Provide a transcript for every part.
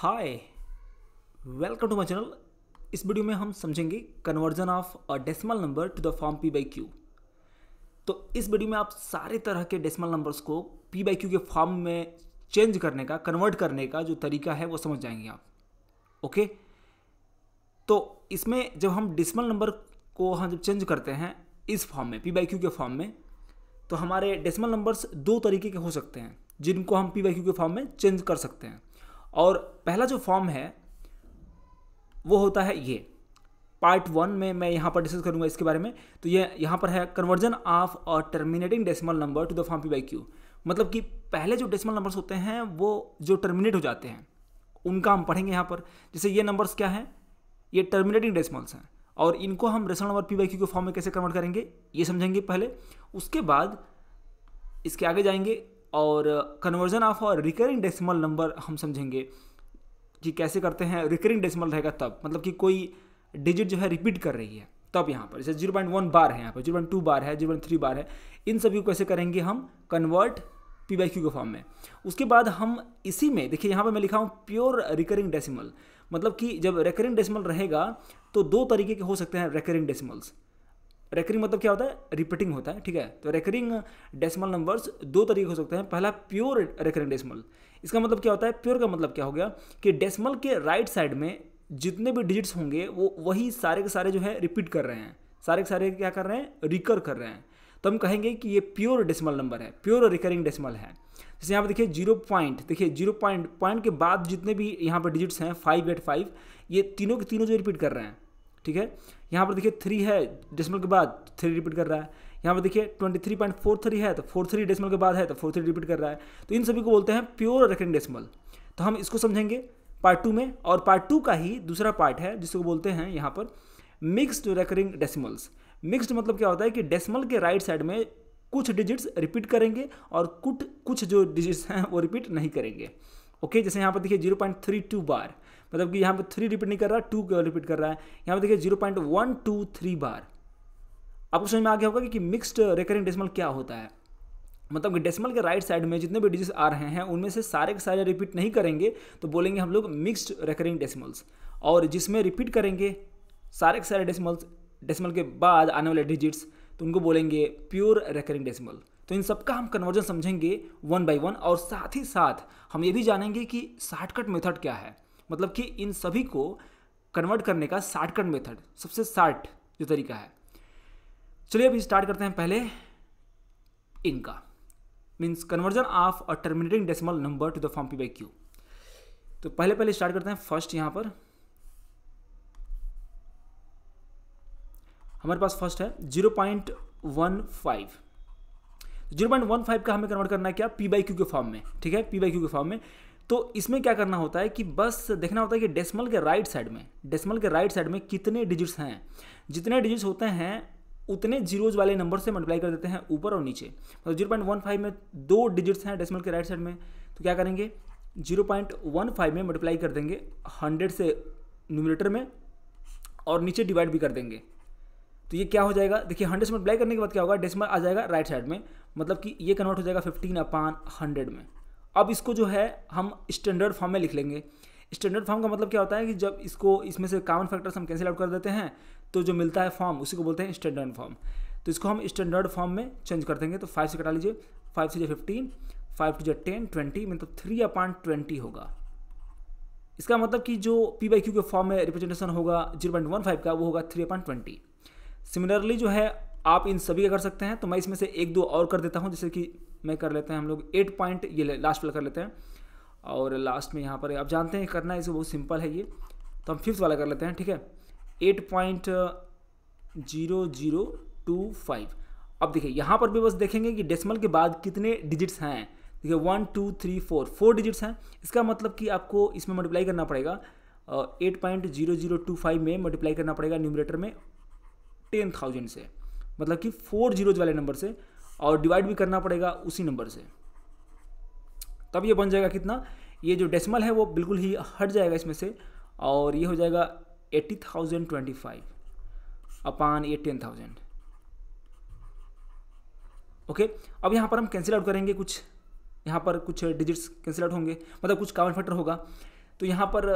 Hi welcome to my channel इस video में हम समझेंगे conversion of a decimal number to the form P by Q तो इस वीडियो में आप सारे तरह के डेसिमल नंबर्स को पी बाई क्यू के फॉर्म में चेंज करने का कन्वर्ट करने का जो तरीका है वो समझ जाएंगे आप ओके तो इसमें जब हम डेसिमल नंबर को हम जब चेंज करते हैं इस फॉर्म में पी बाई क्यू के फॉर्म में तो हमारे डेसिमल नंबर्स दो तरीके के हो सकते हैं जिनको हम पी बाई क्यू के फॉर्म में चेंज कर सकते हैं और पहला जो फॉर्म है वो होता है ये पार्ट वन में मैं यहाँ पर डिस्कस करूँगा इसके बारे में तो ये यह, यहाँ पर है conversion of a terminating decimal number to the form P by Q मतलब कि पहले जो डेसिमल नंबर्स होते हैं वो जो टर्मिनेट हो जाते हैं उनका हम पढ़ेंगे यहाँ पर जैसे ये नंबर्स क्या हैं ये टर्मिनेटिंग डेसिमल्स हैं और इनको हम rational number P by Q के फॉर्म में कैसे कन्वर्ट करेंगे ये समझेंगे पहले उसके बाद इसके आगे जाएंगे और कन्वर्जन ऑफ और रिकरिंग डेसिमल नंबर हम समझेंगे कि कैसे करते हैं रिकरिंग डेसिमल रहेगा तब मतलब कि कोई डिजिट जो है रिपीट कर रही है तब यहाँ पर जैसे जीरो पॉइंट वन बार है यहाँ पर जीरो पॉइंट टू बार है जीरो पॉइंट थ्री बार है इन सभी को कैसे करेंगे हम कन्वर्ट पी वाई क्यू के फॉर्म में उसके बाद हम इसी में देखिए यहाँ पर मैं लिखा हूँ प्योर रिकरिंग डेसिमल मतलब कि जब रिकरिंग डेसिमल रहेगा तो दो तरीके के हो सकते हैं रिकरिंग डेसिमल्स रेकरिंग मतलब क्या होता है रिपीटिंग होता है ठीक है तो रेकरिंग डेसिमल नंबर्स दो तरीके हो सकते हैं पहला प्योर रेकरिंग डेसिमल इसका मतलब क्या होता है प्योर का मतलब क्या हो गया कि डेसिमल के राइट साइड में जितने भी डिजिट्स होंगे वो वही सारे के सारे जो है रिपीट कर रहे हैं सारे के सारे क्या कर रहे हैं रिकर कर रहे हैं तो हम कहेंगे कि ये प्योर डेसिमल नंबर है प्योर रिकरिंग डेसिमल है जैसे यहाँ पर देखिए जीरो पॉइंट देखिए जीरो पॉइंट पॉइंट के बाद जितने भी यहाँ पर डिजिट्स हैं फाइव एट फाइव ये तीनों के तीनों जो रिपीट कर रहे हैं ठीक है यहाँ पर देखिए थ्री है डिसमल के बाद थ्री रिपीट कर रहा है यहाँ पर देखिए twenty three point four three है तो फोर थ्री डेसिमल के बाद है तो फोर थ्री रिपीट कर रहा है तो इन सभी को बोलते हैं प्योर रेकरिंग डेसिमल तो हम इसको समझेंगे पार्ट टू में और पार्ट टू का ही दूसरा पार्ट है जिसको बोलते हैं यहाँ पर मिक्स्ड रेकरिंग डेसिमल्स मिक्स्ड मतलब क्या होता है कि डेसिमल के राइट साइड में कुछ डिजिट्स रिपीट करेंगे और कुछ कुछ जो डिजिट्स हैं वो रिपीट नहीं करेंगे ओके जैसे यहाँ पर देखिए zero point three two bar मतलब कि यहाँ पे थ्री रिपीट नहीं कर रहा टू रिपीट कर रहा है यहाँ पे देखिए zero point one two three bar आपको समझ में आ गया होगा कि, कि मिक्सड रिकरिंग डेसिमल क्या होता है मतलब कि डेसिमल के राइट साइड में जितने भी डिजिट्स आ रहे हैं उनमें से सारे के सारे रिपीट नहीं करेंगे तो बोलेंगे हम लोग मिक्सड रिकरिंग डेसिमल्स और जिसमें रिपीट करेंगे सारे के सारे डेसिमल्स डेसिमल के बाद आने वाले डिजिट्स तो उनको बोलेंगे प्योर रेकरिंग डेसिमल तो इन सबका हम कन्वर्जन समझेंगे वन बाई वन और साथ ही साथ हम ये भी जानेंगे कि शॉर्टकट मेथड क्या है मतलब कि इन सभी को कन्वर्ट करने का शार्टकट मेथड सबसे शार्ट जो तरीका है चलिए अभी स्टार्ट करते हैं पहले इनका means conversion of a terminating decimal number to the form P by Q तो पहले पहले स्टार्ट करते हैं फर्स्ट यहां पर हमारे पास फर्स्ट है zero point one five zero point one five का हमें कन्वर्ट करना है क्या पी बाई क्यू के फॉर्म में ठीक है पी बाई क्यू के फॉर्म में तो इसमें क्या करना होता है कि बस देखना होता है कि डेसिमल के राइट साइड में डेसिमल के राइट साइड में कितने डिजिट्स हैं जितने डिजिट्स होते हैं उतने जीरोज वाले नंबर से मल्टीप्लाई कर देते हैं ऊपर और नीचे मतलब जीरो पॉइंट वन फाइव में दो डिजिट्स हैं डेसिमल के राइट साइड में तो क्या करेंगे जीरो पॉइंट वन फाइव में मल्टीप्लाई कर देंगे हंड्रेड से न्यूमिनेटर में और नीचे डिवाइड भी कर देंगे तो ये क्या हो जाएगा देखिए हंड्रेड से मल्टीप्लाई करने के बाद क्या होगा डेसिमल आ जाएगा राइट साइड में मतलब कि ये कन्वर्ट हो जाएगा फिफ्टीन अपान हंड्रेड में अब इसको जो है हम स्टैंडर्ड फॉर्म में लिख लेंगे स्टैंडर्ड फॉर्म का मतलब क्या होता है कि जब इसको इसमें से कॉमन फैक्टर्स हम कैंसिल आउट कर देते हैं तो जो मिलता है फॉर्म उसी को बोलते हैं स्टैंडर्ड फॉर्म तो इसको हम स्टैंडर्ड फॉर्म में चेंज कर देंगे तो फाइव से कटा लीजिए फाइव से जो फिफ्टीन फाइव टू जो टेन ट्वेंटी मतलब थ्री अपॉइंट ट्वेंटी होगा इसका मतलब कि जो पी बाई क्यू के फॉर्म में रिप्रेजेंटेशन होगा जीरो पॉइंट वन फाइव का वो होगा थ्री अपॉइंट ट्वेंटी सिमिलरली जो है आप इन सभी का कर सकते हैं तो मैं इसमें से एक दो और कर देता हूँ जैसे कि मैं कर लेते हैं हम लोग एट पॉइंट ये लास्ट वाला कर लेते हैं और लास्ट में यहाँ पर आप जानते हैं करना इसे बहुत सिंपल है ये तो हम फिफ्थ वाला कर लेते हैं ठीक है eight point zero zero two five अब देखिए यहाँ पर भी बस देखेंगे कि डेसिमल के बाद कितने डिजिट्स हैं देखिए one two three four four digits हैं इसका मतलब कि आपको इसमें मल्टीप्लाई करना पड़ेगा eight point zero zero two five में मल्टीप्लाई करना पड़ेगा न्यूमरेटर में टेन थाउजेंड से मतलब कि फोर जीरोज वाले नंबर से और डिवाइड भी करना पड़ेगा उसी नंबर से तब ये बन जाएगा कितना ये जो डेसिमल है वो बिल्कुल ही हट जाएगा इसमें से और ये हो जाएगा eighty thousand twenty five upon ये टेन थाउजेंड ओके अब यहाँ पर हम कैंसिल आउट करेंगे कुछ यहाँ पर कुछ डिजिट्स कैंसिल आउट होंगे मतलब कुछ कावन फैक्टर होगा तो यहाँ पर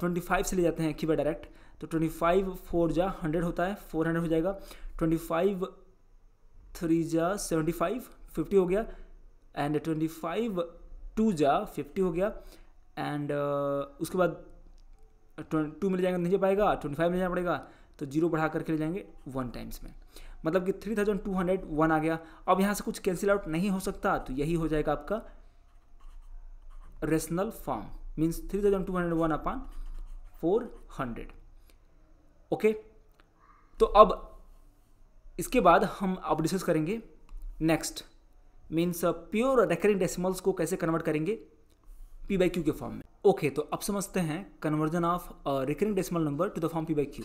ट्वेंटी फाइव से ले जाते हैं खीबा डायरेक्ट तो ट्वेंटी फाइव फोर जा हंड्रेड होता है फोर हंड्रेड हो जाएगा ट्वेंटी फाइव थ्री जा सेवेंटी फाइव फिफ्टी हो गया एंड ट्वेंटी फाइव टू जा फिफ्टी हो गया एंड uh, उसके बाद टू uh, मिल जाएंगे नहीं पाएगा ट्वेंटी फाइव मिल जाना पड़ेगा तो जीरो बढ़ा करके ले जाएंगे वन टाइम्स में मतलब कि three thousand two hundred one आ गया अब यहाँ से कुछ कैंसिल आउट नहीं हो सकता तो यही हो जाएगा आपका rational form means three thousand two hundred one upon four hundred okay तो अब इसके बाद हम अब डिस्कस करेंगे next means pure recurring decimals को कैसे कन्वर्ट करेंगे पी बाई क्यू के फॉर्म में ओके okay, तो अब समझते हैं conversion of recurring decimal number to the form P by Q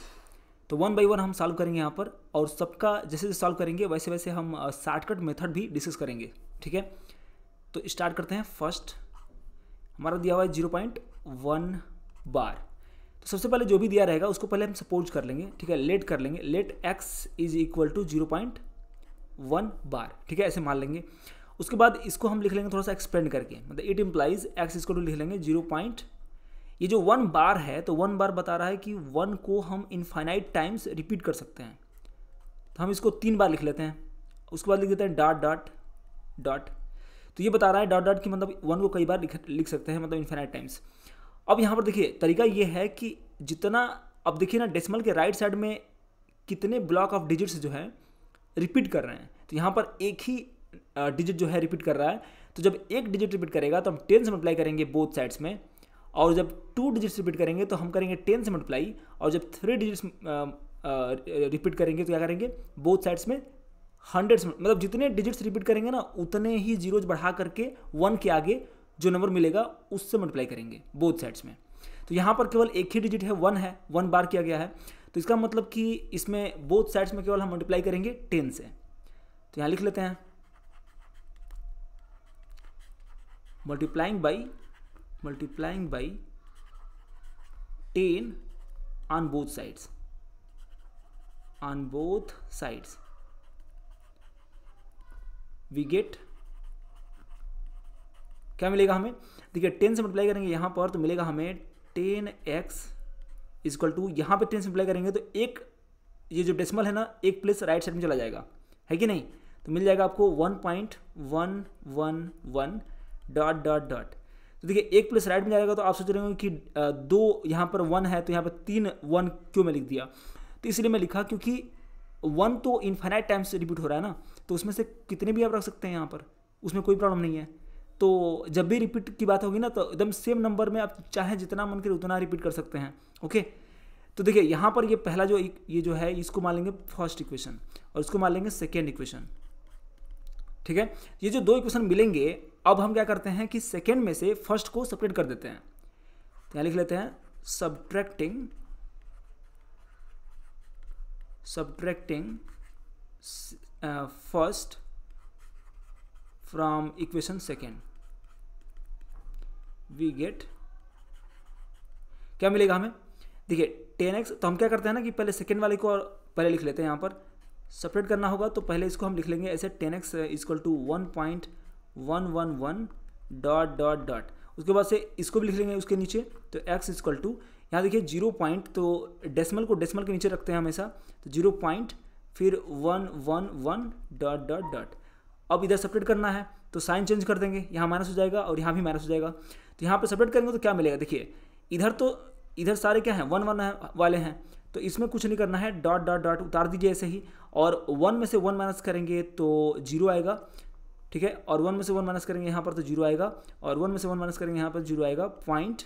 तो वन बाई वन हम सॉल्व करेंगे यहाँ पर और सबका जैसे जैसे सॉल्व करेंगे वैसे वैसे हम शार्टकट uh, मेथड भी डिस्कस करेंगे ठीक है तो स्टार्ट करते हैं फर्स्ट हमारा दिया हुआ है जीरो पॉइंट वन बार तो सबसे पहले जो भी दिया रहेगा उसको पहले हम सपोज कर लेंगे ठीक है लेट कर लेंगे let x is equal to zero point one bar ठीक है ऐसे मान लेंगे उसके बाद इसको हम लिख लेंगे थोड़ा सा एक्सपेंड करके मतलब इट इम्प्लाइज एक्स इसको टू लिख लेंगे जीरो पॉइंट ये जो वन बार है तो वन बार बता रहा है कि वन को हम इनफाइनाइट टाइम्स रिपीट कर सकते हैं तो हम इसको तीन बार लिख लेते हैं उसके बाद लिख देते हैं डॉट डॉट डॉट तो ये बता रहा है डॉट डॉट की मतलब वन को कई बार लिख सकते हैं मतलब इनफाइनाइट टाइम्स अब यहाँ पर देखिए तरीका ये है कि जितना अब देखिए ना डेसिमल के राइट साइड में कितने ब्लॉक ऑफ डिजिट्स जो है रिपीट कर रहे हैं तो यहाँ पर एक ही डिजिट जो है रिपीट कर रहा है तो जब एक डिजिट रिपीट करेगा तो हम टेन से मल्टीप्लाई करेंगे बोथ साइड्स में और जब टू डिजिट्स रिपीट करेंगे तो हम करेंगे टेन से मल्टीप्लाई और जब थ्री डिजिट्स रिपीट करेंगे तो क्या करेंगे बोथ साइड्स में हंड्रेड मतलब जितने डिजिट्स रिपीट करेंगे ना उतने ही जीरोज बढ़ा करके वन के आगे जो नंबर मिलेगा उससे मल्टीप्लाई करेंगे बोथ साइड्स में तो यहाँ पर केवल एक ही डिजिट है वन है वन बार किया गया है तो इसका मतलब कि इसमें बोथ साइड्स में केवल हम मल्टीप्लाई करेंगे टेन से तो यहाँ लिख लेते हैं multiplying by multiplying by ten on both sides on both sides we get क्या मिलेगा हमें देखिए टेन से मल्टीप्लाई करेंगे यहाँ पर तो मिलेगा हमें टेन एक्स इजक्ल टू यहाँ पर टेन से मल्टीप्लाई करेंगे तो एक ये जो डेसिमल है ना एक प्लेस राइट साइड में चला जाएगा है कि नहीं तो मिल जाएगा आपको one point one one one dot dot dot तो देखिए एक प्लस राइट में जाएगा तो आप सोच रहे होंगे कि दो यहाँ पर वन है तो यहाँ पर तीन वन क्यों मैं लिख दिया तो इसलिए मैं लिखा क्योंकि वन तो इनफाइनाइट टाइम्स रिपीट हो रहा है ना तो उसमें से कितने भी आप रख सकते हैं यहाँ पर उसमें कोई प्रॉब्लम नहीं है तो जब भी रिपीट की बात होगी ना तो एकदम सेम नंबर में आप चाहे जितना मन करे उतना रिपीट कर सकते हैं ओके तो देखिए यहाँ पर ये पहला जो ये जो है इसको मान लेंगे फर्स्ट इक्वेशन और इसको मान लेंगे सेकेंड इक्वेशन ठीक है ये जो दो इक्वेशन मिलेंगे अब हम क्या करते हैं कि सेकेंड में से फर्स्ट को सेपरेट कर देते हैं क्या तो लिख लेते हैं subtracting subtracting first from equation second we get क्या मिलेगा हमें देखिए टेन एक्स तो हम क्या करते हैं ना कि पहले सेकेंड वाले को और पहले लिख लेते हैं यहाँ पर सेपरेट करना होगा तो पहले इसको हम लिख लेंगे ऐसे ten x equal to one point one one one dot dot dot उसके बाद से इसको भी लिख लेंगे उसके नीचे तो एक्स इजक्वल टू यहाँ देखिए जीरो पॉइंट तो डेसिमल को डेसिमल के नीचे रखते हैं हमेशा तो जीरो पॉइंट फिर one one one dot dot dot अब इधर सेपरेट करना है तो साइन चेंज कर देंगे यहाँ माइनस हो जाएगा और यहाँ भी माइनस हो जाएगा तो यहाँ पर सेपरेट करेंगे तो क्या मिलेगा देखिए इधर तो इधर सारे क्या हैं वन वन है, वाले हैं तो इसमें कुछ नहीं करना है डॉट डॉट डॉट उतार दीजिए ऐसे ही और वन में से वन माइनस करेंगे तो जीरो आएगा ठीक है और वन में से वन माइनस करेंगे यहाँ पर तो जीरो आएगा और वन में से वन माइनस करेंगे यहाँ पर जीरो आएगा पॉइंट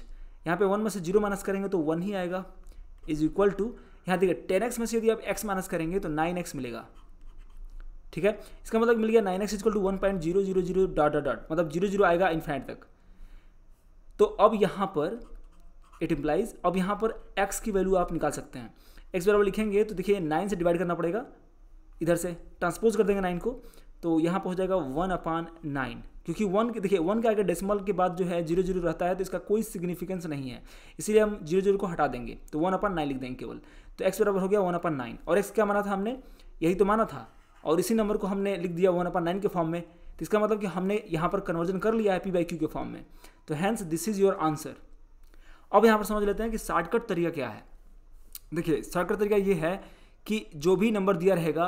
यहाँ पे वन में से जीरो माइनस करेंगे तो वन ही आएगा इज इक्वल टू यहाँ देखिए टेन एक्स में से यदि आप एक्स माइनस करेंगे तो नाइन एक्स मिलेगा ठीक है इसका मतलब मिल गया nine x is equal to one point zero zero zero dot dot dot मतलब जीरो जीरो आएगा इन्फाइट तक तो अब यहाँ पर इट इम्प्लाइज अब यहाँ पर एक्स की वैल्यू आप निकाल सकते हैं एक्स बराबर लिखेंगे तो देखिए नाइन से डिवाइड करना पड़ेगा इधर से ट्रांसपोज कर देंगे नाइन को तो यहाँ पहुँच जाएगा वन अपान नाइन क्योंकि वन के देखिए वन के अगर डेसिमल के बाद जो है जीरो जीरो रहता है तो इसका कोई सिग्निफिकेंस नहीं है इसीलिए हम जीरो जीरो को हटा देंगे तो वन अपान नाइन लिख देंगे केवल तो एक्स बराबर हो गया वन अपान नाइन और एक्स क्या माना था हमने यही तो माना था और इसी नंबर को हमने लिख दिया वन अपन नाइन के फॉर्म में तो इसका मतलब कि हमने यहाँ पर कन्वर्जन कर लिया है पी बाई क्यू के फॉर्म में तो hence this is your answer अब यहाँ पर समझ लेते हैं कि शॉर्टकट तरीका क्या है देखिए शॉर्टकट तरीका ये है कि जो भी नंबर दिया रहेगा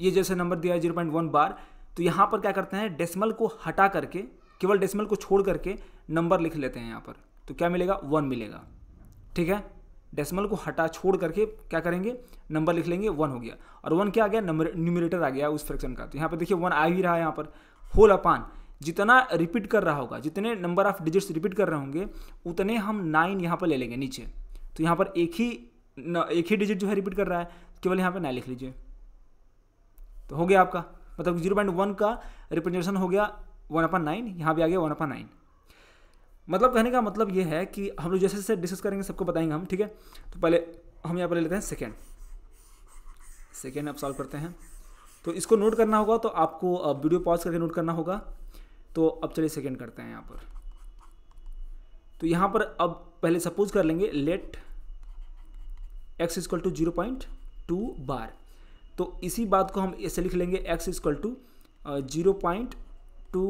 ये जैसे नंबर दिया है जीरो पॉइंट वन बार तो यहाँ पर क्या करते हैं डेसिमल को हटा करके केवल डेसिमल को छोड़ करके नंबर लिख लेते हैं यहाँ पर तो क्या मिलेगा वन मिलेगा ठीक है डेसिमल को हटा छोड़ करके क्या करेंगे नंबर लिख लेंगे वन हो गया और वन क्या आ गया नंबर न्यूमिनेटर आ गया उस फ्रैक्शन का तो यहाँ पर देखिए वन आ ही रहा है यहाँ पर होल अपान जितना रिपीट कर रहा होगा जितने नंबर ऑफ डिजिट्स रिपीट कर रहे होंगे उतने हम नाइन यहाँ पर ले लेंगे नीचे तो यहाँ पर एक ही न, एक ही डिजिट जो है रिपीट कर रहा है केवल यहाँ पर नाइन लिख लीजिए तो हो गया आपका मतलब जीरो पॉइंट वन का रिप्रेजेंटेशन हो गया वन अपन नाइन यहाँ भी आ गया वन अपन नाइन मतलब कहने का मतलब ये है कि हम लोग जैसे जैसे डिस्कस करेंगे सबको बताएंगे हम ठीक है तो पहले हम यहाँ पर ले लेते हैं सेकेंड सेकेंड आप सॉल्व करते हैं तो इसको नोट करना होगा तो आपको वीडियो पॉज करके नोट करना होगा तो अब चलिए सेकेंड करते हैं यहाँ पर तो यहाँ पर अब पहले सपोज कर लेंगे let x equal to zero point two bar तो इसी बात को हम ऐसे लिख लेंगे x equal to zero point two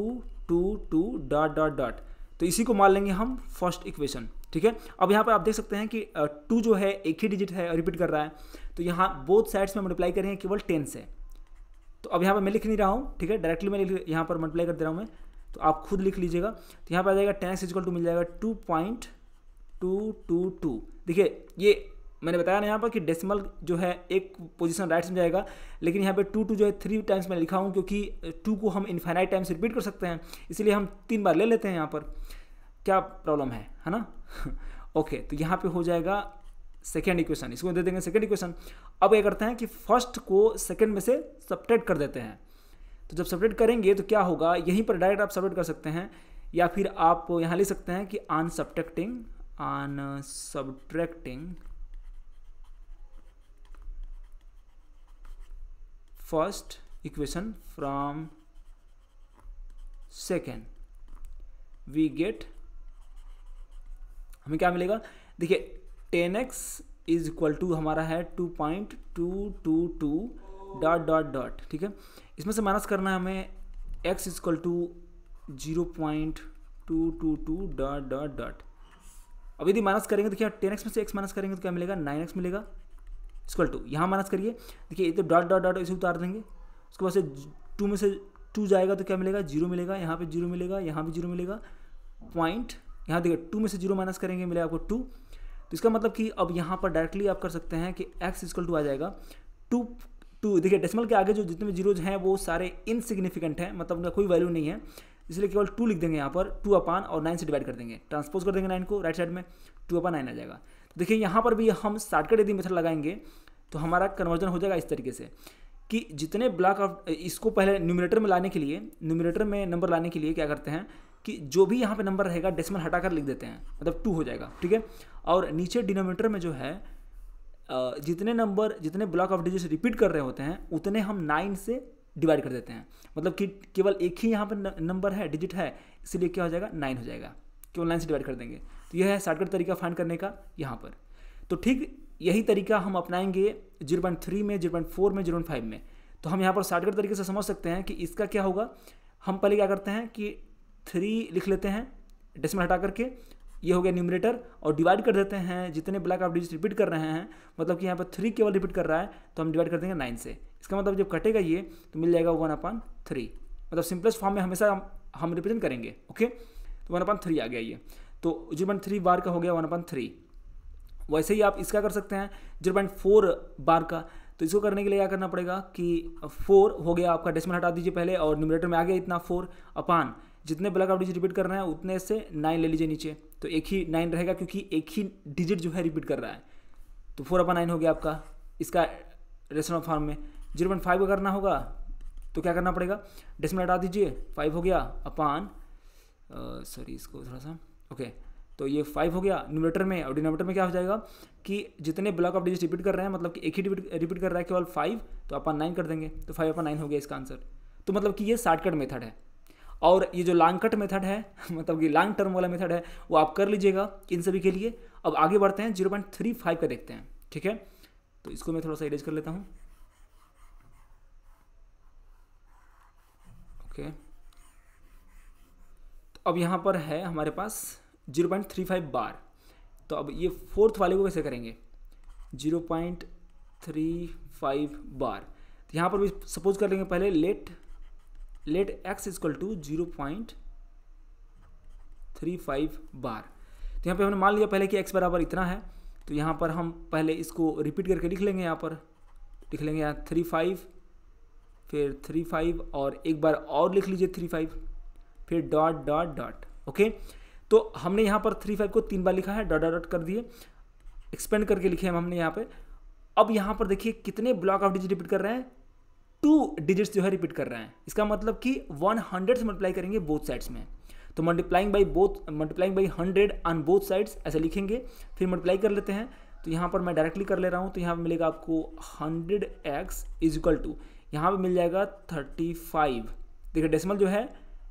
two two dot dot dot तो इसी को मान लेंगे हम फर्स्ट इक्वेशन ठीक है अब यहाँ पर आप देख सकते हैं कि टू जो है एक ही डिजिट है रिपीट कर रहा है तो यहाँ बोथ साइड्स में मल्टीप्लाई करेंगे केवल टेन से तो अब यहाँ पर मैं लिख नहीं रहा हूँ ठीक है डायरेक्टली मैं यहाँ पर मल्टीप्लाई कर दे रहा हूँ मैं तो आप खुद लिख लीजिएगा तो यहाँ पर आ जाएगा टेन एक्स इजकल टू मिल जाएगा two point two two two देखिए ये मैंने बताया ना यहाँ पर कि डेसिमल जो है एक पोजीशन राइट में जाएगा लेकिन यहाँ पे टू टू जो है थ्री टाइम्स मैं लिखा हूँ क्योंकि टू को हम इन्फाइनाइट टाइम्स रिपीट कर सकते हैं इसलिए हम तीन बार ले लेते हैं यहाँ पर क्या प्रॉब्लम है है ना ओके तो यहाँ पर हो जाएगा सेकेंड इक्वेशन इसको दे देंगे सेकेंड इक्वेशन अब ये करते हैं कि फर्स्ट को सेकेंड में से सपरेट कर देते हैं तो जब सपरेट करेंगे तो क्या होगा यहीं पर डायरेक्ट आप सपरेट कर सकते हैं या फिर आप यहाँ ले सकते हैं कि on subtracting on subtracting first equation from second we get हमें क्या मिलेगा देखिए ten x is equal to हमारा है two point two two two dot dot dot ठीक है इसमें से माइनस करना है हमें x is equal to zero point two two two dot dot dot अब यदि माइनस करेंगे देखिए टेन एक्स में से एक्स माइनस करेंगे तो क्या मिलेगा नाइन एक्स मिलेगा स्क्वल टू यहाँ माइनस करिए देखिए तो डॉट डॉट डॉट इसे उतार देंगे उसके बाद से टू में से टू जाएगा तो क्या मिलेगा जीरो मिलेगा यहाँ पे जीरो मिलेगा यहाँ भी जीरो मिलेगा पॉइंट यहाँ देखिए टू में से जीरो माइनस करेंगे मिलेगा आपको टू तो इसका मतलब कि अब यहाँ पर डायरेक्टली आप कर सकते हैं कि एक्स इक्वल टू आ जाएगा टू टू देखिए डेसिमल के आगे जो जितने भी जीरोज हैं वो सारे इनसिग्निफिकेंट हैं मतलब उनका कोई वैल्यू नहीं है इसलिए केवल टू लिख देंगे यहाँ पर टू अपान और नाइन से डिवाइड कर देंगे ट्रांसपोज कर देंगे नाइन को राइट साइड में टू अपान नाइन आ जाएगा देखिए यहाँ पर भी हम शार्टकट यदि मेथड लगाएंगे तो हमारा कन्वर्जन हो जाएगा इस तरीके से कि जितने ब्लॉक ऑफ इसको पहले न्यूमिनेटर में लाने के लिए न्यूमिनेटर में नंबर लाने के लिए क्या करते हैं कि जो भी यहाँ पे नंबर रहेगा डेसिमल हटाकर लिख देते हैं मतलब टू हो जाएगा ठीक है और नीचे डिनोमिनेटर में जो है जितने नंबर जितने ब्लॉक ऑफ डिजिट रिपीट कर रहे होते हैं उतने हम नाइन से डिवाइड कर देते हैं मतलब कि केवल एक ही यहाँ पर नंबर है डिजिट है इसीलिए क्या हो जाएगा नाइन हो जाएगा केवल नाइन से डिवाइड कर देंगे तो यह है शॉर्टकट तरीका फाइंड करने का यहाँ पर तो ठीक यही तरीका हम अपनाएंगे जीरो पॉइंट थ्री में जीरो पॉइंट फोर में जीरो पॉइंट फाइव में तो हम यहाँ पर शॉर्टकट तरीके से समझ सकते हैं कि इसका क्या होगा हम पहले क्या करते हैं कि थ्री लिख लेते हैं डेसिमल हटा करके ये हो गया न्यूमरेटर और डिवाइड कर देते हैं जितने ब्लैक आप डिजिट रिपीट कर रहे हैं मतलब कि यहाँ पर थ्री केवल रिपीट कर रहा है तो हम डिवाइड कर देंगे नाइन से इसका मतलब जब कटेगा ये तो मिल जाएगा वन अपॉन थ्री मतलब सिंपलेस्ट फॉर्म में हमेशा हम, हम रिप्रेजेंट करेंगे ओके तो वन अपॉन थ्री आ गया ये तो जीरो पॉइंट थ्री बार का हो गया वन पॉइंट थ्री वैसे ही आप इसका कर सकते हैं जीरो पॉइंट फोर बार का तो इसको करने के लिए क्या करना पड़ेगा कि फोर हो गया आपका डेसिमल हटा दीजिए पहले और न्यूमरेटर में आ गया इतना फोर अपान जितने ब्लॉक आप डिजिट रिपीट कर रहे हैं उतने से नाइन ले लीजिए नीचे तो एक ही नाइन रहेगा क्योंकि एक ही डिजिट जो है रिपीट कर रहा है तो फोर अपान नाइन हो गया आपका इसका रेशनल फॉर्म में जीरो पॉइंट फाइव का करना होगा तो क्या करना पड़ेगा डेसिमल हटा दीजिए फाइव हो गया अपान सॉरी इसको थोड़ा सा ओके तो ये फाइव हो गया न्यूमिनेटर में और डिनोमेटर में क्या हो जाएगा कि जितने ब्लॉक ऑफ डिजिट रिपीट कर रहे हैं मतलब कि एक ही रिपीट कर रहा है केवल फाइव तो अपन नाइन कर देंगे तो फाइव अपन नाइन हो गया इसका आंसर तो मतलब कि ये शार्टकट मेथड है और ये जो लॉन्ग कट मेथड है मतलब कि लॉन्ग टर्म वाला मेथड है वो आप कर लीजिएगा इन सभी के लिए अब आगे बढ़ते हैं जीरो पॉइंट थ्री फाइव का देखते हैं ठीक है तो इसको मैं थोड़ा सा इरेज कर लेता हूँ ओके तो अब यहाँ पर है हमारे पास zero point three five bar तो अब ये फोर्थ वाले को कैसे करेंगे zero point three five bar तो यहाँ पर भी सपोज कर लेंगे पहले let let x equal to zero point three five bar तो यहाँ पे हमने मान लिया पहले कि एक्स बराबर इतना है तो यहाँ पर हम पहले इसको रिपीट करके लिख लेंगे यहाँ पर लिख लेंगे यहाँ थ्री फाइव फिर थ्री फाइव और एक बार और लिख लीजिए थ्री फाइव फिर डॉट डॉट डॉट ओके तो हमने यहाँ पर थ्री फाइव को तीन बार लिखा है डॉट डॉट कर दिए एक्सपेंड करके लिखे हैं हमने यहाँ पे अब यहाँ पर देखिए कितने ब्लॉक ऑफ डिजिट रिपीट कर रहे हैं टू डिजिट्स जो है रिपीट कर रहे हैं इसका मतलब कि वन हंड्रेड से मल्टीप्लाई करेंगे बोथ साइड्स में तो multiplying by both multiplying by hundred on both sides ऐसे लिखेंगे फिर मल्टीप्लाई कर लेते हैं तो यहाँ पर मैं डायरेक्टली कर ले रहा हूँ तो यहाँ पर मिलेगा आपको हंड्रेड एक्स इजिकल टू यहाँ पर मिल जाएगा थर्टी फाइव देखिए डेसिमल जो है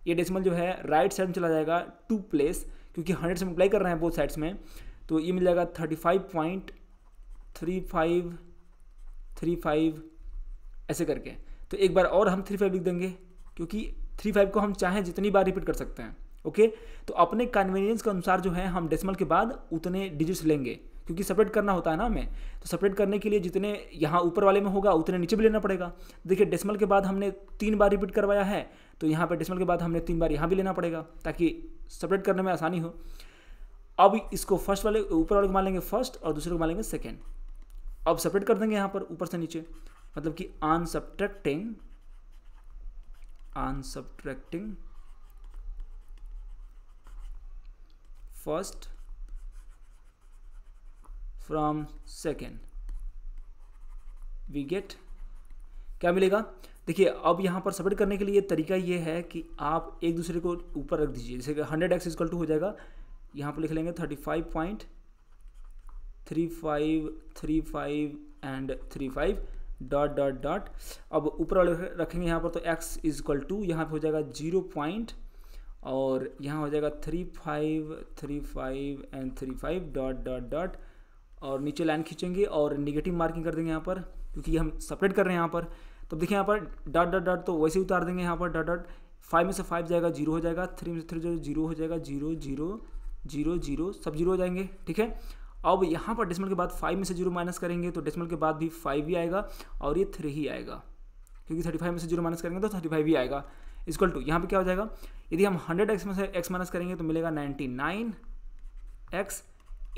ये डेसिमल जो है राइट साइड में चला जाएगा टू प्लेस क्योंकि हंड्रेड से मल्टीप्लाई कर रहे हैं बोथ साइड्स में तो ये मिल जाएगा thirty five point three five three five ऐसे करके तो एक बार और हम थ्री फाइव लिख देंगे क्योंकि थ्री फाइव को हम चाहें जितनी बार रिपीट कर सकते हैं ओके तो अपने कन्वीनियंस के अनुसार जो है हम डेसिमल के बाद उतने डिजिट्स लेंगे क्योंकि सेपरेट करना होता है ना हमें तो सेपरेट करने के लिए जितने यहाँ ऊपर वाले में होगा उतने नीचे भी लेना पड़ेगा देखिए डेसिमल के बाद हमने तीन बार रिपीट करवाया है तो यहाँ पर डेसिमल के बाद हमने तीन बार यहाँ भी लेना पड़ेगा ताकि सेपरेट करने में आसानी हो अब इसको फर्स्ट वाले ऊपर वाले को मान लेंगे फर्स्ट और दूसरे को मान लेंगे सेकेंड अब सेपरेट कर देंगे यहाँ पर ऊपर से नीचे मतलब कि on subtracting on subtracting first from second we get क्या मिलेगा देखिए अब यहाँ पर सबमिट करने के लिए तरीका ये है कि आप एक दूसरे को ऊपर रख दीजिए जैसे कि हंड्रेड एक्स इजकल टू हो जाएगा यहाँ पर लिख लेंगे thirty five point three five three five and three five dot dot dot अब ऊपर वाले रखेंगे यहाँ पर तो एक्स इजकल टू यहाँ पर हो जाएगा जीरो पॉइंट और यहाँ हो जाएगा three five three five and three five dot dot dot और नीचे लाइन खींचेंगे और निगेटिव मार्किंग कर देंगे यहाँ पर क्योंकि हम सेपरेट कर रहे हैं यहाँ पर तब देखिए यहाँ पर डॉट डॉट डॉट तो वैसे ही उतार देंगे यहाँ पर डॉट डॉट फाइव में से फाइव जाएगा जीरो हो जाएगा थ्री में से थ्री जो जीरो हो जाएगा जीरो जीरो जीरो जीरो सब जीरो हो जाएंगे ठीक है अब यहाँ पर डेसिमल के बाद फाइव में से जीरो माइनस करेंगे तो डेसिमल के बाद भी फाइव ही आएगा और ये थ्री ही आएगा क्योंकि थर्टी फाइव में से जीरो माइनस करेंगे तो थर्टी फाइव ही आएगा इक्वल टू यहाँ पे क्या हो जाएगा यदि हम हंड्रेड एक्स में से एक्स माइनस करेंगे तो मिलेगा ninety nine x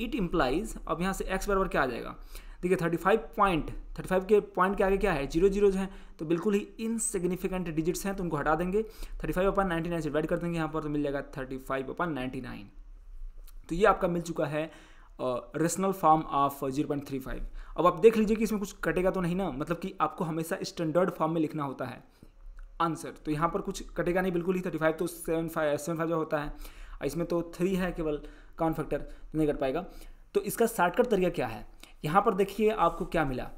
it implies अब यहाँ से एक्स बराबर क्या आ जाएगा देखिए thirty five point thirty five के पॉइंट के आगे क्या है जीरो जीरो है तो बिल्कुल ही इनसिग्निफिकेंट डिजिट्स हैं तो उनको हटा देंगे thirty five upon ninety nine से डिवाइड कर देंगे यहाँ पर तो मिल जाएगा thirty five upon ninety nine तो ये आपका मिल चुका है rational form of zero point three five अब आप देख लीजिए कि इसमें कुछ कटेगा तो नहीं ना मतलब कि आपको हमेशा स्टैंडर्ड फॉर्म में लिखना होता है आंसर तो यहाँ पर कुछ कटेगा नहीं बिल्कुल ही थर्टी फाइव तो सेवन फाइव सेवन फाइव जो होता है इसमें तो थ्री है केवल काउंट फैक्टर नहीं कर पाएगा तो इसका शॉर्टकट तरीका क्या है यहाँ पर देखिए आपको क्या मिला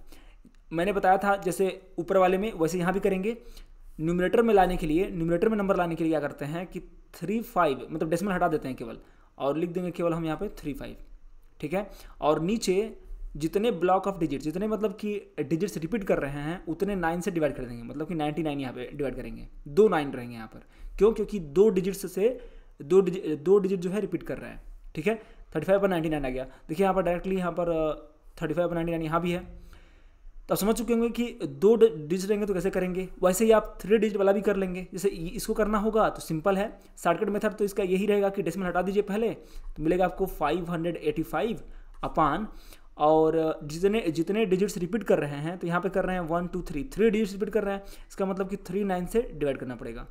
मैंने बताया था जैसे ऊपर वाले में वैसे यहाँ भी करेंगे न्यूमिनेटर में लाने के लिए न्यूमिनेटर में नंबर लाने के लिए क्या करते हैं कि थ्री फाइव मतलब डेसिमल हटा देते हैं केवल और लिख देंगे केवल हम यहाँ पे थ्री फाइव ठीक है और नीचे जितने ब्लॉक ऑफ डिजिट जितने मतलब कि डिजिट्स रिपीट कर रहे हैं उतने नाइन से डिवाइड कर देंगे मतलब कि नाइन्टी नाइन यहाँ पर डिवाइड करेंगे दो नाइन रहेंगे यहाँ पर क्यों क्योंकि दो डिजिट्स से दो डिजिट दो डिजिट जो है रिपीट कर रहे हैं ठीक है थर्टी फाइव पर नाइन्टी नाइन आ गया देखिए यहाँ पर डायरेक्टली यहाँ पर थर्टी फाइव पर नाइन्टी नाइन यहाँ भी है तो आप समझ चुके होंगे कि दो डिजिट रहेंगे तो कैसे करेंगे वैसे ही आप थ्री डिजिट वाला भी कर लेंगे जैसे इसको करना होगा तो सिंपल है शॉर्टकट मेथड तो इसका यही रहेगा कि डेसिमल हटा दीजिए पहले तो मिलेगा आपको 585 अपान और uh, जितने जितने डिजिट्स रिपीट कर रहे हैं तो यहाँ पे कर रहे हैं one two three three digits repeat कर रहे हैं इसका मतलब कि थ्री नाइन से डिवाइड करना पड़ेगा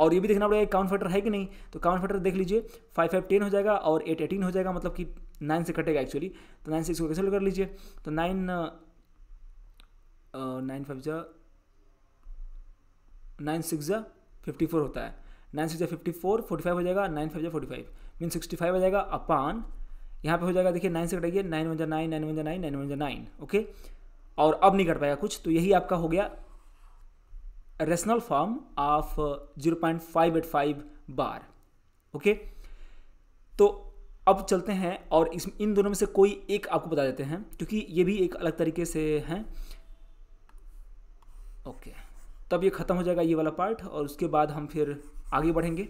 और ये भी देखना पड़ेगा काउंट फैक्टर है कि नहीं तो काउंट फैक्टर देख लीजिए फाइव फाइव टेन हो जाएगा और एट एटीन हो जाएगा मतलब कि नाइन से कटेगा एक्चुअली तो नाइन से इसको कैसे कर लीजिए तो नाइन नाइन फाइव जा नाइन सिक्स जा फिफ्टी फोर होता है नाइन सिक्स जा फिफ्टी फोर फोर्टी फाइव हो जाएगा नाइन फाइव जा forty five mean sixty five हो जाएगा अपान यहाँ पे हो जाएगा देखिए नाइन से कटाइए नाइन वन जा नाइन नाइन वन जा नाइन नाइन वन जा नाइन ओके और अब नहीं कट पाएगा कुछ तो यही आपका हो गया rational form of 0.585 bar okay okay? तो अब चलते हैं और इस इन दोनों में से कोई एक आपको बता देते हैं क्योंकि ये भी एक अलग तरीके से हैं ओके तब ये ख़त्म हो जाएगा ये वाला पार्ट और उसके बाद हम फिर आगे बढ़ेंगे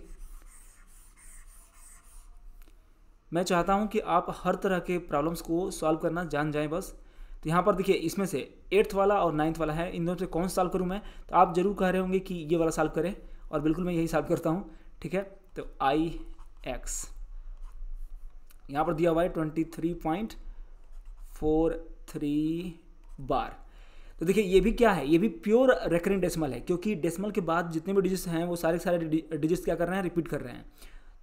मैं चाहता हूं कि आप हर तरह के प्रॉब्लम्स को सॉल्व करना जान जाएं बस तो यहाँ पर देखिए इसमें से एट्थ वाला और नाइन्थ वाला है इन दोनों से कौन सा साल करूँ मैं तो आप जरूर कह रहे होंगे कि ये वाला साल करें और बिल्कुल मैं यही साल करता हूँ ठीक है तो आई एक्स यहाँ पर दिया हुआ है twenty three point four three bar तो देखिए ये भी क्या है ये भी प्योर रेकरिंग डेसिमल है क्योंकि डेसिमल के बाद जितने भी डिजिट्स हैं वो सारे सारे डिजिट्स क्या कर रहे हैं रिपीट कर रहे हैं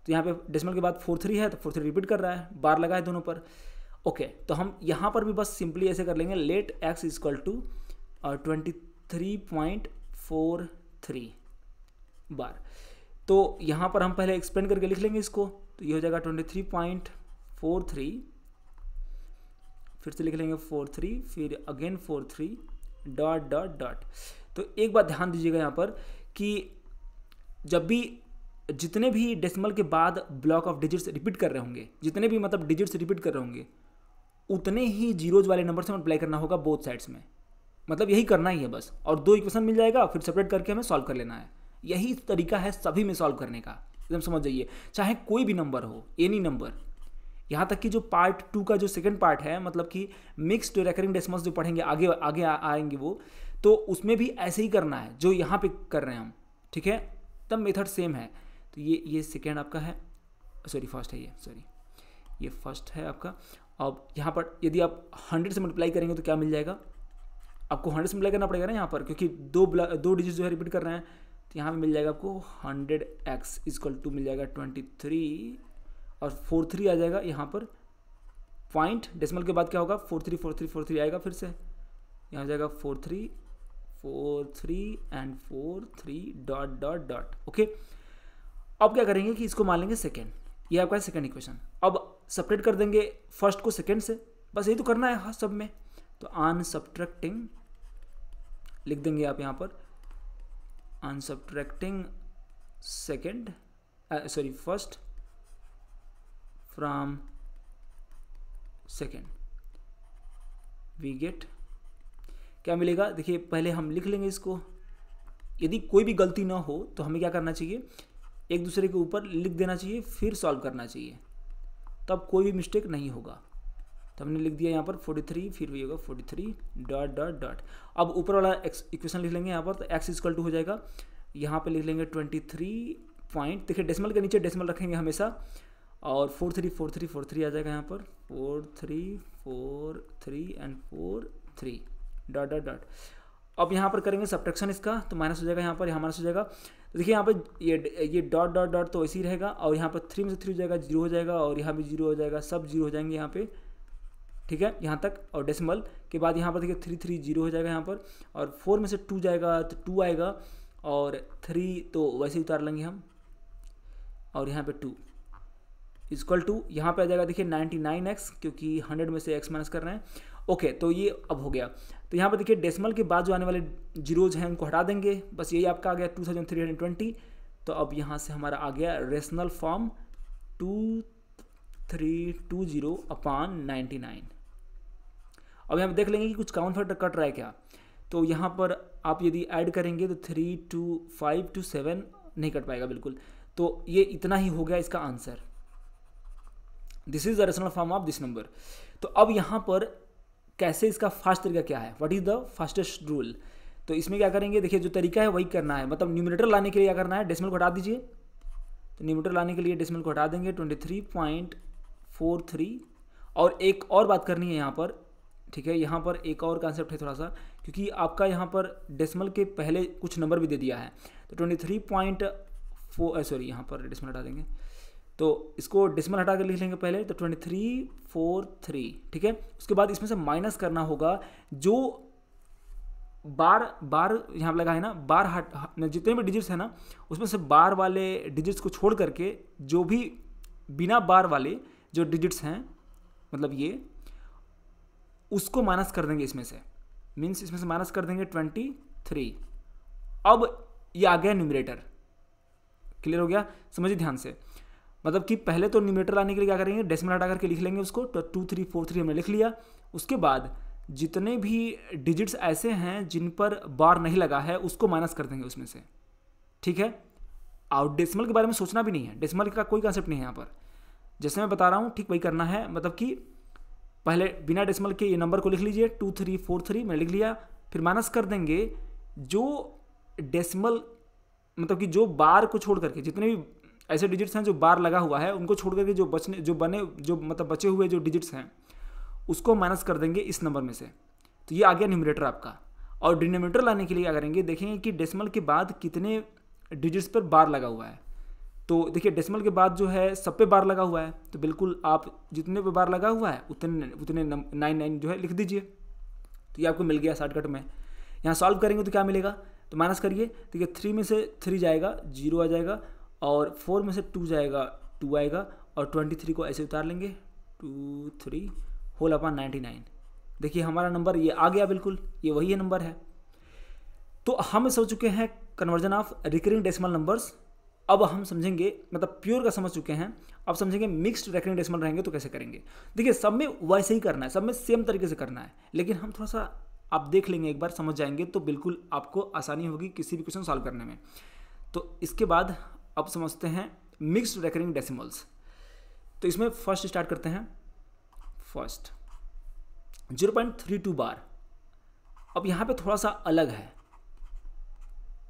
तो यहाँ पे डेसिमल के बाद फोर थ्री है तो फोर थ्री रिपीट कर रहा है बार लगा है दोनों पर ओके okay, तो हम यहाँ पर भी बस सिंपली ऐसे कर लेंगे let x is equal to twenty three point four three bar तो यहाँ पर हम पहले एक्सप्लेन करके लिख लेंगे इसको तो ये हो जाएगा twenty three point four three फिर से लिख लेंगे फोर थ्री फिर again four three dot dot dot तो एक बात ध्यान दीजिएगा यहाँ पर कि जब भी जितने भी डेसिमल के बाद ब्लॉक ऑफ डिजिट्स रिपीट कर रहे होंगे जितने भी मतलब डिजिट्स रिपीट कर रहे होंगे उतने ही जीरोज वाले नंबर से मल्टीप्लाई करना होगा बोथ साइड्स में मतलब यही करना ही है बस और दो इक्वेशन मिल जाएगा फिर सेपरेट करके हमें सॉल्व कर लेना है यही तरीका है सभी में सॉल्व करने का एकदम समझ जाइए चाहे कोई भी नंबर हो एनी नंबर यहाँ तक कि जो पार्ट टू का जो सेकेंड पार्ट है मतलब कि मिक्सड रेकरिंग डेसिमल्स जो पढ़ेंगे आगे आगे आ, आएंगे वो तो उसमें भी ऐसे ही करना है जो यहाँ पे कर रहे हैं हम ठीक है तब मेथड सेम है तो ये ये सेकेंड आपका है सॉरी फर्स्ट है ये सॉरी ये फर्स्ट है आपका अब यहाँ पर यदि आप हंड्रेड से मल्टीप्लाई करेंगे तो क्या मिल जाएगा आपको हंड्रेड से मल्टीप्लाई करना पड़ेगा ना यहाँ पर क्योंकि दो दो डिजिट जो है रिपीट कर रहे हैं तो यहाँ पर मिल जाएगा आपको हंड्रेड एक्स इजक्ल टू मिल जाएगा ट्वेंटी थ्री और फोर थ्री आ जाएगा यहाँ पर पॉइंट डेसिमल के बाद क्या होगा four three four three four three आएगा फिर से यहाँ जाएगा four three four three and four three dot dot dot okay अब क्या करेंगे कि इसको मान लेंगे सेकेंड ये आपका सेकेंड इक्वेशन अब सपरेट कर देंगे फर्स्ट को सेकेंड से बस यही तो करना है हाँ सब में तो आन सब्ट्रैक्टिंग लिख देंगे आप यहाँ पर on subtracting second sorry first from second we get क्या मिलेगा देखिए पहले हम लिख लेंगे इसको यदि कोई भी गलती ना हो तो हमें क्या करना चाहिए एक दूसरे के ऊपर लिख देना चाहिए फिर सॉल्व करना चाहिए तब कोई भी मिस्टेक नहीं होगा तो हमने लिख दिया यहाँ पर 43 फिर भी होगा 43 डॉट डॉट डॉट अब ऊपर वाला इक्वेशन लिख लेंगे यहाँ पर तो एक्स इक्वल टू हो जाएगा यहाँ पे लिख लेंगे 23 पॉइंट देखिए डेसिमल के नीचे डेसिमल रखेंगे हमेशा और four three four three four three आ जाएगा यहाँ पर four three four three and four three dot dot dot अब यहाँ पर करेंगे सब्ट्रैक्शन इसका तो माइनस हो जाएगा यहाँ पर माइनस हो जाएगा तो देखिए यहाँ पर ये ये डॉट डॉट डॉट तो ऐसे ही रहेगा और यहाँ पर थ्री में से थ्री हो जाएगा जीरो हो जाएगा और यहाँ भी जीरो हो जाएगा सब जीरो हो जाएंगे यहाँ पे ठीक है यहाँ तक और डेसिमल के बाद यहाँ पर देखिए थ्री थ्री जीरो हो जाएगा यहाँ पर और फोर में से टू जाएगा तो टू आएगा और थ्री तो वैसे ही उतार लेंगे हम और यहाँ पर टू इजक्वल टू यहाँ पर आ जाएगा देखिए नाइन्टी नाइन एक्स क्योंकि हंड्रेड में से एक्स माइनस कर रहे हैं ओके तो ये अब हो गया तो यहाँ पर देखिए डेसिमल के बाद जो आने वाले जीरोज हैं उनको हटा देंगे बस यही आपका आ गया two thousand three hundred twenty तो अब यहाँ से हमारा आ गया rational form two three two zero upon ninety nine अब यहाँ देख लेंगे कि कुछ काउंट फैक्टर कट रहा है क्या तो यहाँ पर आप यदि ऐड करेंगे तो three two five two seven नहीं कट पाएगा बिल्कुल तो ये इतना ही हो गया इसका answer this is the rational form of this number तो अब यहाँ पर कैसे इसका फास्ट तरीका क्या है what is the fastest rule तो इसमें क्या करेंगे देखिए जो तरीका है वही करना है मतलब न्यूमिनेटर लाने के लिए क्या करना है डेसिमल को हटा दीजिए तो न्यूमिनेटर लाने के लिए डेसिमल को हटा देंगे twenty three point four three और एक और बात करनी है यहाँ पर ठीक है यहाँ पर एक और कॉन्सेप्ट है थोड़ा सा क्योंकि आपका यहाँ पर डेसिमल के पहले कुछ नंबर भी दे दिया है तो twenty three point four sorry यहाँ पर डेसिमल हटा देंगे तो इसको डिसमल हटा कर लिख लेंगे पहले तो ट्वेंटी थ्री फोर थ्री ठीक है उसके बाद इसमें से माइनस करना होगा जो बार बार यहाँ पर लगा है ना बार हट जितने भी डिजिट्स हैं ना उसमें से बार वाले डिजिट्स को छोड़ करके जो भी बिना बार वाले जो डिजिट्स हैं मतलब ये उसको माइनस कर देंगे इसमें से मीन्स इसमें से माइनस कर देंगे ट्वेंटी थ्री अब ये आ गया न्यूमरेटर क्लियर हो गया समझिए ध्यान से मतलब कि पहले तो न्यूमेटर लाने के लिए क्या करेंगे डेसिमल हटा करके लिख लेंगे उसको तो टू थ्री फोर थ्री हमने लिख लिया उसके बाद जितने भी डिजिट्स ऐसे हैं जिन पर बार नहीं लगा है उसको माइनस कर देंगे उसमें से ठीक है और डेसिमल के बारे में सोचना भी नहीं है डेसिमल का कोई कंसेप्ट नहीं है यहाँ पर जैसे मैं बता रहा हूँ ठीक वही करना है मतलब कि पहले बिना डेसिमल के ये नंबर को लिख लीजिए टू थ्री फोर थ्री मैंने लिख लिया फिर माइनस कर देंगे जो डेसिमल मतलब कि जो बार को छोड़ करके जितने भी ऐसे डिजिट्स हैं जो बार लगा हुआ है उनको छोड़ करके जो बचने जो बने जो मतलब बचे हुए जो डिजिट्स हैं उसको माइनस कर देंगे इस नंबर में से तो ये आ गया न्यूमिनेटर आपका और डिनोमिनेटर लाने के लिए क्या करेंगे देखेंगे कि डेसिमल के बाद कितने डिजिट्स पर बार लगा हुआ है तो देखिए डेसिमल के बाद जो है सब पे बार लगा हुआ है तो बिल्कुल आप जितने पे बार लगा हुआ है उतने उतने नाइन नाइन जो है लिख दीजिए तो ये आपको मिल गया शॉर्टकट में यहाँ सॉल्व करेंगे तो क्या मिलेगा तो माइनस करिए देखिए तो थ्री में से थ्री जाएगा जीरो आ जाएगा और फोर में से टू जाएगा टू आएगा और ट्वेंटी थ्री को ऐसे उतार लेंगे two three whole upon ninety nine देखिए हमारा नंबर ये आ गया बिल्कुल ये वही है नंबर है तो हम समझ चुके हैं conversion of recurring decimal numbers अब हम समझेंगे मतलब प्योर का समझ चुके हैं अब समझेंगे मिक्स्ड रिकरिंग डेसिमल रहेंगे तो कैसे करेंगे देखिए सब में वैसे ही करना है सब में सेम तरीके से करना है लेकिन हम थोड़ा सा आप देख लेंगे एक बार समझ जाएंगे तो बिल्कुल आपको आसानी होगी किसी भी क्वेश्चन सॉल्व करने में तो इसके बाद अब समझते हैं मिक्स्ड रेकरिंग डेसिमल्स तो इसमें फर्स्ट स्टार्ट करते हैं first zero point three two bar अब यहाँ पे थोड़ा सा अलग है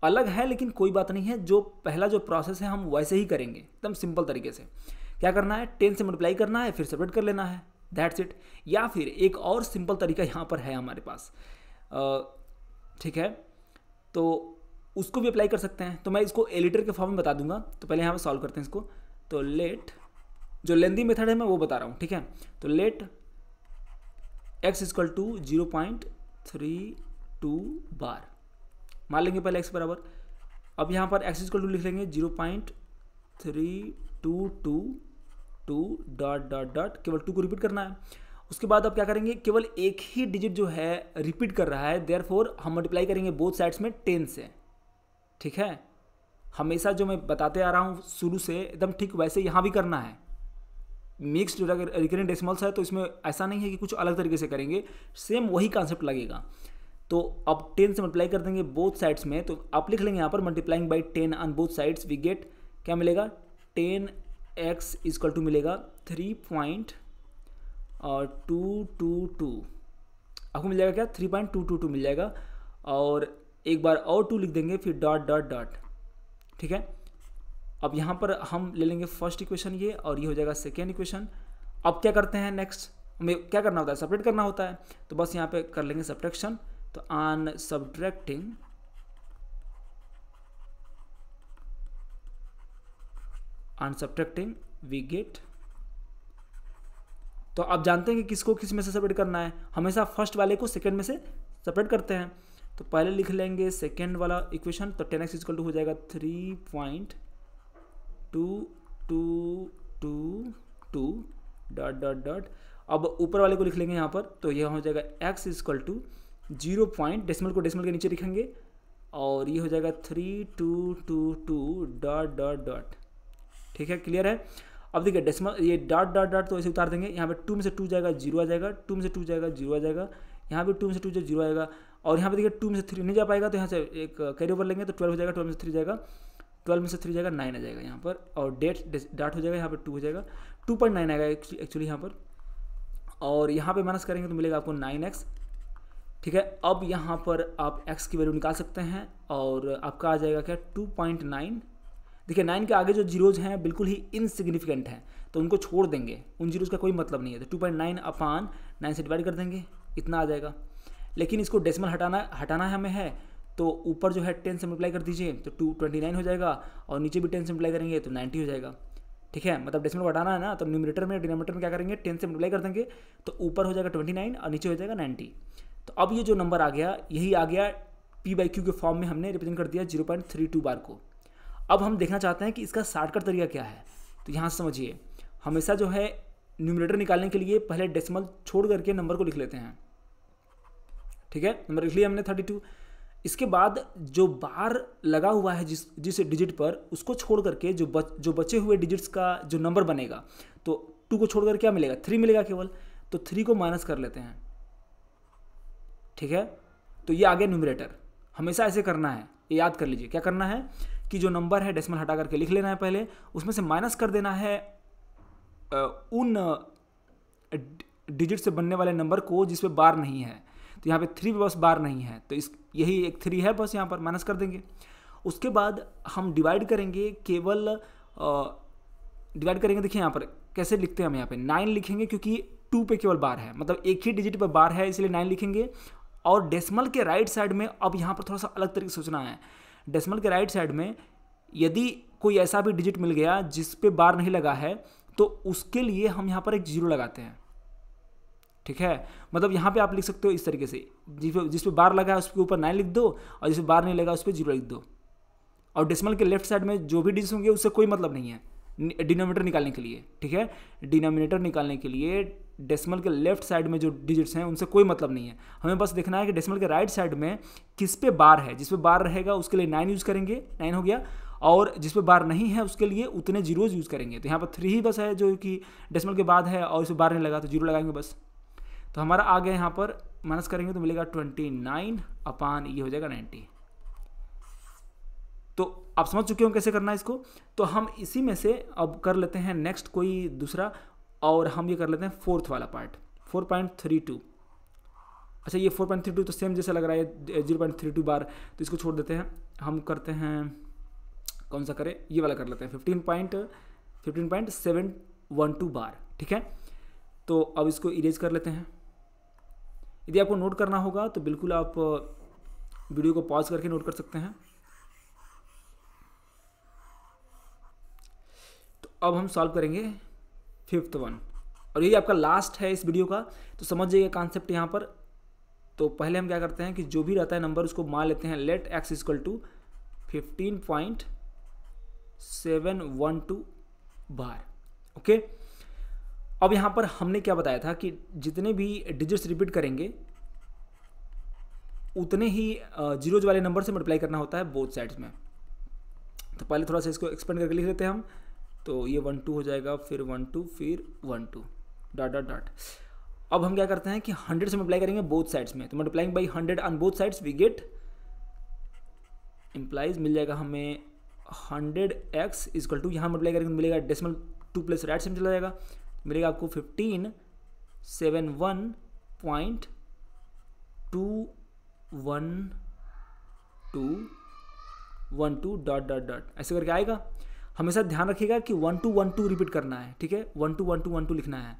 अलग है लेकिन कोई बात नहीं है जो पहला जो प्रोसेस है हम वैसे ही करेंगे एकदम सिंपल तरीके से क्या करना है टेन से मल्टीप्लाई करना है फिर सेपरेट कर लेना है दैट्स इट या फिर एक और सिंपल तरीका यहाँ पर है हमारे पास ठीक है तो उसको भी अप्लाई कर सकते हैं तो मैं इसको एलिटर के फॉर्म में बता दूंगा तो पहले यहाँ पर सॉल्व करते हैं इसको तो लेट जो लेंदी मेथड है मैं वो बता रहा हूँ ठीक है तो let x is equal to zero point three two bar मान लेंगे पहले एक्स बराबर अब यहाँ पर एक्स इजकल टू लिख लेंगे zero point three two two two dot dot dot केवल टू को रिपीट करना है उसके बाद आप क्या करेंगे केवल एक ही डिजिट जो है रिपीट कर रहा है देयर फोर हम मल्टीप्लाई करेंगे बोथ साइड्स में टेन से ठीक है हमेशा जो मैं बताते आ रहा हूँ शुरू से एकदम ठीक वैसे यहाँ भी करना है मिक्सड रिकरेंट डेसिमल्स है तो इसमें ऐसा नहीं है कि कुछ अलग तरीके से करेंगे सेम वही कॉन्सेप्ट लगेगा तो अब टेन से मल्टीप्लाई कर देंगे बोथ साइड्स में तो आप लिख लेंगे यहाँ पर multiplying by ten on both sides we get क्या मिलेगा टेन एक्स इजक्ल टू मिलेगा थ्री पॉइंट और टू टू टू आपको मिल जाएगा क्या three point two two two मिल जाएगा और एक बार और टू लिख देंगे फिर डॉट डॉट डॉट ठीक है अब यहाँ पर हम ले लेंगे फर्स्ट इक्वेशन ये और ये हो जाएगा सेकेंड इक्वेशन अब क्या करते हैं नेक्स्ट हमें क्या करना होता है सपरेट करना होता है तो बस यहाँ पे कर लेंगे सब्ट्रैक्शन तो on subtracting on subtracting we get तो आप जानते हैं कि किसको किस में से सेपरेट करना है हमेशा फर्स्ट वाले को सेकेंड में से सपरेट करते हैं तो पहले लिख लेंगे सेकेंड वाला इक्वेशन तो टेन एक्स इजकल टू हो जाएगा three point two two two two dot dot dot अब ऊपर वाले को लिख लेंगे यहाँ पर तो यह हो जाएगा x is equal to zero point decimal को डेसिमल के नीचे लिखेंगे और ये हो जाएगा three two two two dot dot dot ठीक है क्लियर है अब देखिए डेसिमल ये डॉट डॉट डॉट तो ऐसे उतार देंगे यहाँ पे टू में से टू जाएगा जीरो आ जाएगा टू में से टू जाएगा जीरो आ जाएगा यहाँ पे टू में से टू जो जीरो आएगा और यहाँ पे देखिए टू में से थ्री नहीं जा पाएगा तो यहाँ से एक कैरी uh, ओवर लेंगे तो ट्वेल्व हो जाएगा ट्वेल्व में से थ्री जाएगा ट्वेल्व में से थ्री जाएगा नाइन आ जाएगा यहाँ पर और डेट डाट हो जाएगा यहाँ पर टू हो जाएगा टू पॉइंट नाइन आएगा एक्चुअली यहाँ पर और यहाँ पर माइनस करेंगे तो मिलेगा आपको नाइन एक्स ठीक है अब यहाँ पर आप एक्स की वैल्यू निकाल सकते हैं और आपका आ जाएगा क्या नाइन देखिए नाइन के आगे जो जीरोज हैं बिल्कुल ही इनसिग्निफिकेंट हैं तो उनको छोड़ देंगे उन जीरोज का कोई मतलब नहीं है तो 2.9 अपान 9 से डिवाइड कर देंगे इतना आ जाएगा लेकिन इसको डेसिमल हटाना हटाना है हमें है तो ऊपर जो है टेन से मल्टीप्लाई कर दीजिए तो टू ट्वेंटी नाइन हो जाएगा और नीचे भी टेन से मल्टीप्लाई करेंगे तो नाइन्टी हो जाएगा ठीक है मतलब डेसिमल को हटाना है ना तो न्यूमिनेटर में डिनोमीटर में क्या करेंगे टेन से मल्टीप्लाई कर देंगे तो ऊपर हो जाएगा ट्वेंटी नाइन और नीचे हो जाएगा नाइन्टी तो अब ये जो नंबर आ गया यही आ गया पी बाई क्यू के फॉर्म में हमने रिप्रेजेंट कर दिया zero point three two bar को अब हम देखना चाहते हैं कि इसका शार्टकट तरीका क्या है तो यहाँ समझिए हमेशा जो है न्यूमिनेटर निकालने के लिए पहले डेसिमल छोड़ करके नंबर को लिख लेते हैं ठीक है नंबर लिया हमने थर्टी टू इसके बाद जो बार लगा हुआ है जिस जिस डिजिट पर उसको छोड़ करके जो बच जो बचे हुए डिजिट्स का जो नंबर बनेगा तो टू को छोड़कर क्या मिलेगा थ्री मिलेगा केवल तो थ्री को माइनस कर लेते हैं ठीक है तो ये आगे न्यूमरेटर हमेशा ऐसे करना है ये याद कर लीजिए क्या करना है कि जो नंबर है डेसिमल हटा करके लिख लेना है पहले उसमें से माइनस कर देना है उन डिजिट से बनने वाले नंबर को जिसमें बार नहीं है तो यहाँ पे थ्री बस बार नहीं है तो इस यही एक थ्री है बस यहाँ पर माइनस कर देंगे उसके बाद हम डिवाइड करेंगे केवल डिवाइड करेंगे देखिए यहाँ पर कैसे लिखते हैं हम यहाँ पे नाइन लिखेंगे क्योंकि टू पे केवल बार है मतलब एक ही डिजिट पर बार है इसलिए नाइन लिखेंगे और डेसिमल के राइट साइड में अब यहाँ पर थोड़ा सा अलग तरीके से सोचना है डेसिमल के राइट साइड में यदि कोई ऐसा भी डिजिट मिल गया जिस पे बार नहीं लगा है तो उसके लिए हम यहाँ पर एक जीरो लगाते हैं ठीक है मतलब यहाँ पे आप लिख सकते हो इस तरीके से जिस जिसपे बार लगा है उसके ऊपर नाइन लिख दो और जिस बार नहीं लगा उस पर जीरो लिख दो और डेसिमल के लेफ्ट साइड में जो भी डिजिट होंगे उससे कोई मतलब नहीं है डिनोमिनेटर निकालने के लिए ठीक है डिनोमिनेटर निकालने के लिए डेसिमल के लेफ्ट साइड में जो डिजिट्स हैं उनसे कोई मतलब नहीं है हमें बस देखना है कि डेसिमल के राइट साइड में किस पे बार है जिस पे बार रहेगा उसके लिए नाइन यूज़ करेंगे नाइन हो गया और जिस पे बार नहीं है उसके लिए उतने जीरोज यूज़ करेंगे तो यहाँ पर थ्री ही बस है जो कि डेसिमल के बाद है और इस बार नहीं लगा तो जीरो लगाएंगे बस तो हमारा आ गया यहाँ पर माइनस करेंगे तो मिलेगा ट्वेंटी नाइन अपान ये हो जाएगा नाइन्टी तो आप समझ चुके हो कैसे करना है इसको तो हम इसी में से अब कर लेते हैं नेक्स्ट कोई दूसरा और हम ये कर लेते हैं फोर्थ वाला part four point three two अच्छा ये फोर पॉइंट थ्री टू तो सेम जैसा लग रहा है zero point three two bar तो इसको छोड़ देते हैं हम करते हैं कौन सा करें ये वाला कर लेते हैं fifteen point fifteen point seven one two bar ठीक है तो अब इसको इरेज कर लेते हैं यदि आपको नोट करना होगा तो बिल्कुल आप वीडियो को पॉज करके नोट कर सकते हैं तो अब हम सॉल्व करेंगे फिफ्थ वन और यही आपका लास्ट है इस वीडियो का तो समझ जाइए कॉन्सेप्ट यहाँ पर तो पहले हम क्या करते हैं कि जो भी रहता है नंबर उसको मान लेते हैं let x is equal to fifteen point seven one two bar okay अब यहाँ पर हमने क्या बताया था कि जितने भी डिजिट्स रिपीट करेंगे उतने ही जीरोज वाले नंबर से मल्टीप्लाई करना होता है बोथ साइड्स में तो पहले थोड़ा सा इसको एक्सपेंड करके लिख लेते हैं हम तो ये वन टू हो जाएगा फिर वन टू फिर one two dot dot dot अब हम क्या करते हैं कि हंड्रेड से मल्टीप्लाई करेंगे बोथ साइड्स में तो multiplying by hundred on both sides we get implies मिल जाएगा हमें हंड्रेड एक्स इजकल टू यहाँ मल्टीप्लाई करेंगे तो मिलेगा डेसिमल टू प्लस राइट से चला जाएगा मिलेगा आपको fifteen seven one point two one two one two dot dot dot ऐसे करके आएगा हमेशा ध्यान रखिएगा कि one two one two repeat करना है ठीक है one two one two one two लिखना है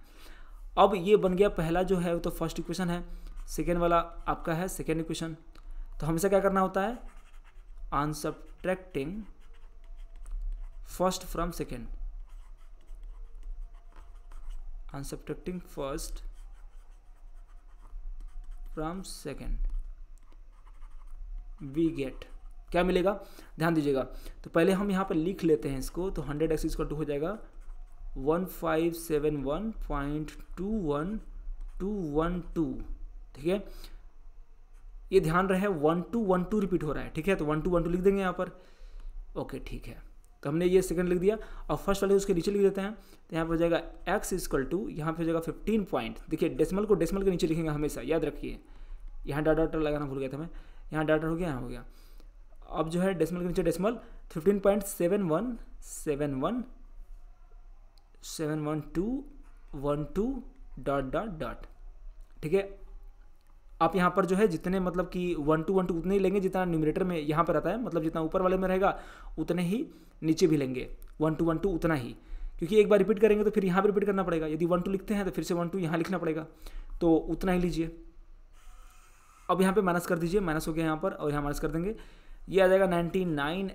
अब ये बन गया पहला जो है वो तो फर्स्ट इक्वेशन है सेकेंड वाला आपका है सेकेंड इक्वेशन तो हमेशा क्या करना होता है answer subtracting first from second and subtracting first from second we get क्या मिलेगा ध्यान दीजिएगा तो पहले हम यहाँ पर लिख लेते हैं इसको तो हंड्रेड एक्स इसका टू हो जाएगा one five seven one point two one two one two ठीक है ये ध्यान रहे one two one two repeat हो रहा है ठीक है तो वन टू वन टू लिख देंगे यहाँ पर ओके ठीक है तो हमने ये सेकंड लिख दिया और फर्स्ट वाले उसके नीचे लिख देते हैं तो यहाँ पर हो जाएगा एक्स इजकल टू यहाँ पर हो जाएगा फिफ्टीन पॉइंट देखिए डेसिमल को डेसिमल के नीचे लिखेंगे हमेशा याद रखिए यहाँ डाटा डाटा लगाना भूल गया था मैं यहाँ डाटा हो गया यहाँ हो गया अब जो है डेसिमल के नीचे decimal fifteen point seven one seven one seven one two one two dot dot dot ठीक है आप यहाँ पर जो है जितने मतलब कि वन टू वन टू उतने ही लेंगे जितना न्यूमिनेटर में यहाँ पर आता है मतलब जितना ऊपर वाले में रहेगा उतने ही नीचे भी लेंगे वन टू वन टू उतना ही क्योंकि एक बार रिपीट करेंगे तो फिर यहाँ पर रिपीट करना पड़ेगा यदि वन टू लिखते हैं तो फिर से वन टू यहाँ लिखना पड़ेगा तो उतना ही लीजिए अब यहाँ पर माइनस कर दीजिए माइनस हो गया यहाँ पर और यहाँ माइनस कर देंगे ये आ जाएगा ninety nine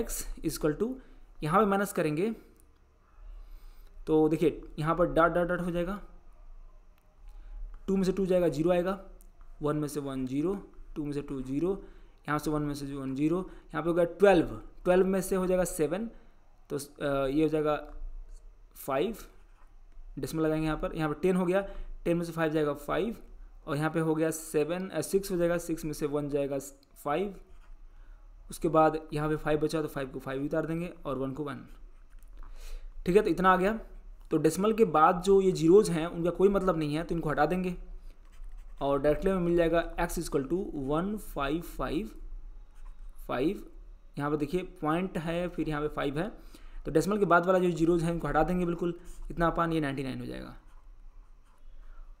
x equal to यहाँ पर माइनस करेंगे तो देखिए यहाँ पर डॉट डॉट डॉट हो जाएगा टू में से टू जाएगा जीरो आएगा वन में से वन जीरो टू में से टू जीरो यहाँ से वन में से वन जीरो यहाँ पे हो गया ट्वेल्व ट्वेल्व में से हो जाएगा सेवन तो ये हो जाएगा फाइव डिसमल लगाएंगे यहाँ पर यहाँ पर टेन हो गया टेन में से फाइव जाएगा फाइव और यहाँ पे हो गया सेवन सिक्स हो जाएगा सिक्स में से वन जाएगा फाइव उसके बाद यहाँ पे फाइव बचा तो फाइव को फाइव उतार देंगे और वन को वन ठीक है तो इतना आ गया तो डेसिमल के बाद जो ये जीरोज़ हैं उनका कोई मतलब नहीं है तो इनको हटा देंगे और डायरेक्टली हमें मिल जाएगा x is equal to one five five five यहाँ पर देखिए पॉइंट है फिर यहाँ पे फाइव है तो डेसिमल के बाद वाला जो जीरोज है इनको हटा देंगे बिल्कुल इतना अपन ये नाइन्टी नाइन हो जाएगा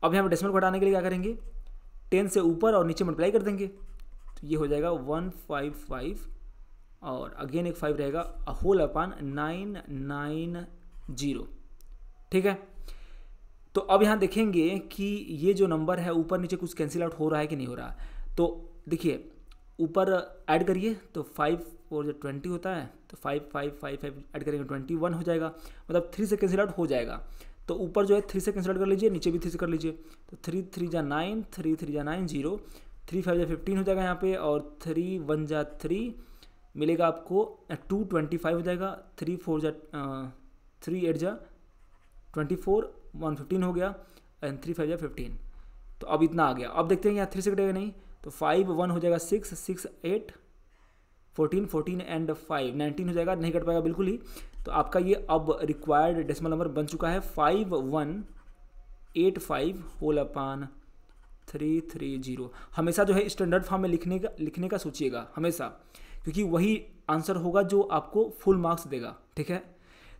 अब यहाँ पर डेसिमल को हटाने के लिए क्या करेंगे टेन से ऊपर और नीचे मल्टीप्लाई कर देंगे तो ये हो जाएगा वन फाइव फाइव और अगेन एक फाइव रहेगा whole upon nine nine zero ठीक है तो अब यहाँ देखेंगे कि ये जो नंबर है ऊपर नीचे कुछ कैंसिल आउट हो रहा है कि नहीं हो रहा तो देखिए ऊपर ऐड करिए तो फाइव फोर जो ट्वेंटी होता है तो five five five five add करेंगे ट्वेंटी वन हो जाएगा मतलब थ्री से कैंसिल आउट हो जाएगा तो ऊपर जो है थ्री से कैंसिल आउट कर लीजिए नीचे भी थ्री से कर लीजिए तो थ्री थ्री जा नाइन थ्री थ्री जा नाइन जीरो थ्री फाइव जा फिफ्टीन हो जाएगा यहाँ पे और थ्री वन जा थ्री मिलेगा आपको टू ट्वेंटी फाइव हो जाएगा थ्री फोर जा थ्री एट जा ट्वेंटी फोर वन फिफ्टीन हो गया एंड थ्री फाइव या फिफ्टीन तो अब इतना आ गया अब देखते हैं यहाँ थ्री से कटेगा नहीं तो फाइव वन हो जाएगा six six eight fourteen fourteen and five nineteen हो जाएगा नहीं कट पाएगा बिल्कुल ही तो आपका ये अब रिक्वायर्ड डेसिमल नंबर बन चुका है five one eight five whole upon three three zero हमेशा जो है स्टैंडर्ड फॉर्म में लिखने का लिखने का सोचिएगा हमेशा क्योंकि वही आंसर होगा जो आपको फुल मार्क्स देगा ठीक है